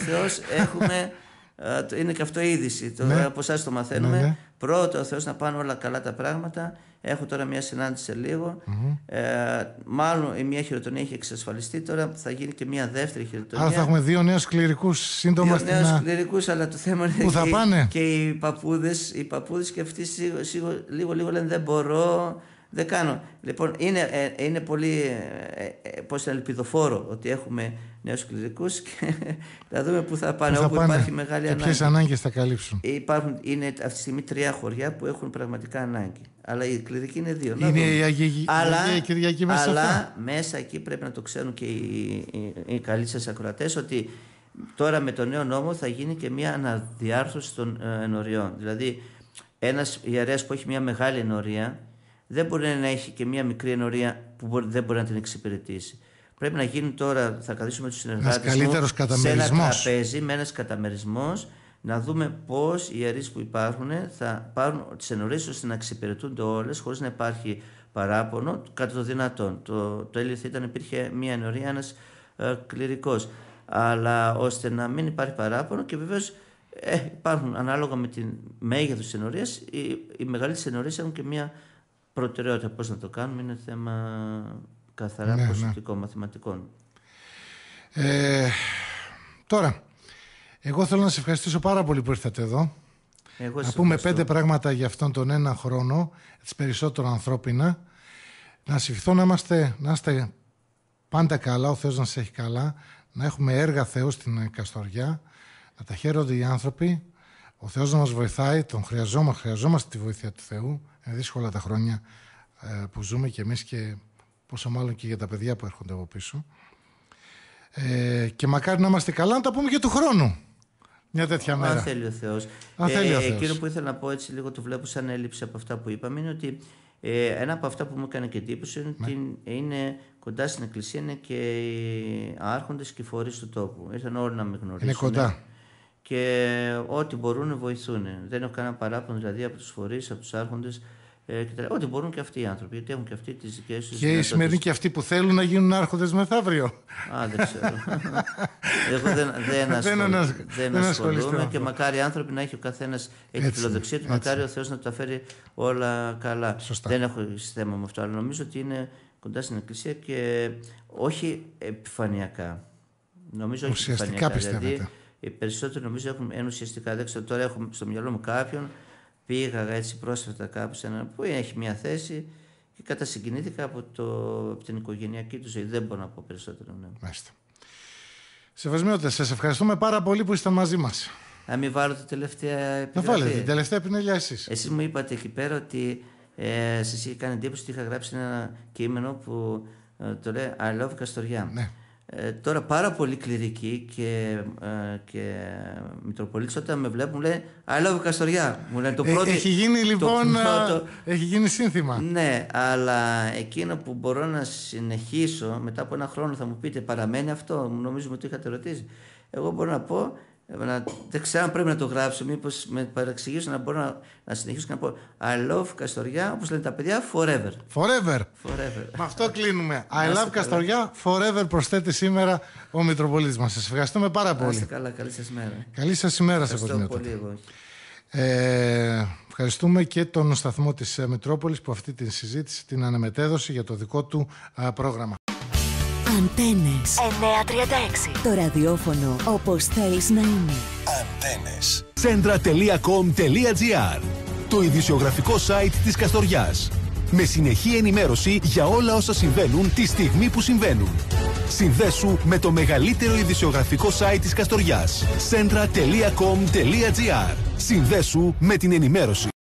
έχουμε είναι και αυτό η είδηση. Το, ναι. Από το μαθαίνουμε. Ναι, ναι. Πρώτο ο Θεός να πάνε όλα καλά τα πράγματα. Έχω τώρα μια συνάντηση σε λιγο Ε, μάλλον η μία χειροτονία έχει εξασφαλιστεί. Τώρα θα γίνει και μια δεύτερη χειροτονία. Άρα θα έχουμε δύο νέους κληρικού σύντομα δύο νέου κληρικού, αλλά το θέμα είναι. Πού θα και, πάνε. Και οι παππούδες οι παππούδες και αυτοί σίγουρα λίγο, λίγο λένε δεν μπορώ. Δεν κάνω. Λοιπόν, είναι, ε, είναι πολύ ε, ε, ε πώς ελπιδοφόρο ότι έχουμε νέους κληρικούς και θα δούμε πού θα πάνε, που θα όπου πάνε υπαρχει μεγάλη ανάγκη. Και ποιες ανάγκες θα καλύψουν. Υπάρχουν, είναι αυτή τη στιγμή τρία χωριά που έχουν πραγματικά ανάγκη. Αλλά η κληρική είναι δύο. Είναι η Αγία αλλά, η Κυριακή μέσα Αλλά μέσα εκεί πρέπει να το ξέρουν και οι, οι, οι καλοί σας ακροατές ότι τώρα με το νέο νόμο θα γίνει και μια αναδιάρθρωση των ενοριών. Δηλαδή ένας ιερέας που έχει μια μεγάλη ενωρία δεν μπορεί να έχει και μία μικρή ενορία που δεν μπορεί να την εξυπηρετήσει. Πρέπει να γίνει τώρα, θα καθίσουμε τους συνεργάτες σε ένα τραπέζι με ένας καταμερισμός να δούμε πώς οι ιερείς που υπάρχουν θα πάρουν τις ενορίες ώστε να εξυπηρετούνται όλες χωρίς να υπάρχει παράπονο κατά το δυνατόν. Το, το έλειο θα ήταν υπήρχε μία ενορία, ένας ε, κληρικός. Αλλά ώστε να μην υπάρχει παράπονο και βεβαίως ε, υπάρχουν ανάλογα με τη μέγεθος της ενορίας, οι, οι μεγαλύτερε ενορίες έχουν και μία προτεραιότητα πώς να το κάνουμε είναι θέμα καθαρά ναι, ναι. ποσοτικών μαθηματικών. Ε, τώρα, εγώ θέλω να σε ευχαριστήσω πάρα πολύ που ήρθατε εδώ. Εγώ να πούμε πέντε πράγματα για αυτόν τον ένα χρόνο, τις περισσότερο ανθρώπινα. Να ευχηθώ να, είμαστε, είστε πάντα καλά, ο Θεός να σε έχει καλά, να έχουμε έργα Θεού στην Καστοριά, να τα χαίρονται οι άνθρωποι, ο Θεός να μας βοηθάει, τον χρειαζόμαστε, χρειαζόμαστε τη βοήθεια του Θεού. Ε, δύσκολα τα χρόνια ε, που ζούμε και εμείς και πόσο μάλλον και για τα παιδιά που έρχονται από πίσω. Ε, και μακάρι να είμαστε καλά, να τα πούμε και του χρόνου. Μια τέτοια μέρα. Αν θέλει ο Θεός. Αν Ε, ε εκείνο που ήθελα να πω έτσι λίγο το βλέπω σαν έλλειψη από αυτά που είπαμε είναι ότι ε, ένα από αυτά που μου έκανε και εντύπωση είναι ναι. ότι είναι κοντά στην εκκλησία είναι και οι άρχοντες και οι φορείς του τόπου. Ήρθαν όλοι να με γνωρίσουν. Είναι κοντά. Ναι. Και ό,τι μπορούν βοηθούν. Δεν έχω κανένα παράπονο δηλαδή από τους φορείς, από τους άρχοντες ε, ό,τι μπορούν και αυτοί οι άνθρωποι, γιατί έχουν και αυτοί τις δικές τους. Και οι σημερινοί και αυτοί που θέλουν να γίνουν άρχοντες μεθαύριο. Α, δεν ξέρω. Εγώ δεν, δεν, δεν, ασχολούμαι και μακάρι οι άνθρωποι να έχει ο καθένας έχει τη φιλοδοξία του, μακάρι ο Θεός να τα φέρει όλα καλά. Δεν έχω θέμα με αυτό, αλλά νομίζω ότι είναι κοντά στην Εκκλησία και όχι επιφανειακά. Νομίζω ουσιαστικά όχι επιφανειακά. Δηλαδή, οι περισσότεροι νομίζω έχουν ενουσιαστικά Δεν τώρα έχω στο μυαλό μου κάποιον Πήγα έτσι πρόσφατα κάπου σε έναν που έχει μια θέση και κατασυγκινήθηκα από, το, από την οικογενειακή του ζωή. Δεν μπορώ να πω περισσότερο. Ναι. Μάλιστα. Σεβασμιότητα, σας ευχαριστούμε πάρα πολύ που ήσασταν μαζί μας. Να μην βάλω την τελευταία επιλογή. Να βάλετε την τελευταία επινέλεια εσείς. Εσείς μου είπατε εκεί πέρα ότι ε, σας είχε κάνει εντύπωση ότι είχα γράψει ένα κείμενο που ε, το λέει I love Ναι. Ε, τώρα πάρα πολύ κληρικοί και, ε, και όταν με βλέπουν λέει «I love Καστοριά». Μου λένε το ε, πρώτο... Έχει γίνει λοιπόν, ε, έχει γίνει σύνθημα. Ναι, αλλά εκείνο που μπορώ να συνεχίσω μετά από ένα χρόνο θα μου πείτε παραμένει αυτό, νομίζουμε ότι είχατε ρωτήσει. Εγώ μπορώ να πω να, δεν ξέρω αν πρέπει να το γράψω, μήπως με παρεξηγήσουν να μπορώ να, συνεχίσω και να πω I love Καστοριά, όπως λένε τα παιδιά, forever. Forever. forever. Με αυτό κλείνουμε. I love Καστοριά, forever προσθέτει σήμερα ο Μητροπολίτης μας. Σας ευχαριστούμε πάρα πολύ. καλά, καλή σας ημέρα. Καλή σας ημέρα σε πολύ εγώ. Ε, ευχαριστούμε και τον σταθμό της Μετρόπολης που αυτή τη συζήτηση την αναμετέδωσε για το δικό του πρόγραμμα. Αντένες 936 Το ραδιόφωνο όπως θέλεις να είναι Αντένες Centra.com.gr Το ειδησιογραφικό site της Καστοριάς Με συνεχή ενημέρωση για όλα όσα συμβαίνουν τη στιγμή που συμβαίνουν Συνδέσου με το μεγαλύτερο ειδησιογραφικό site της Καστοριάς Centra.com.gr Συνδέσου με την ενημέρωση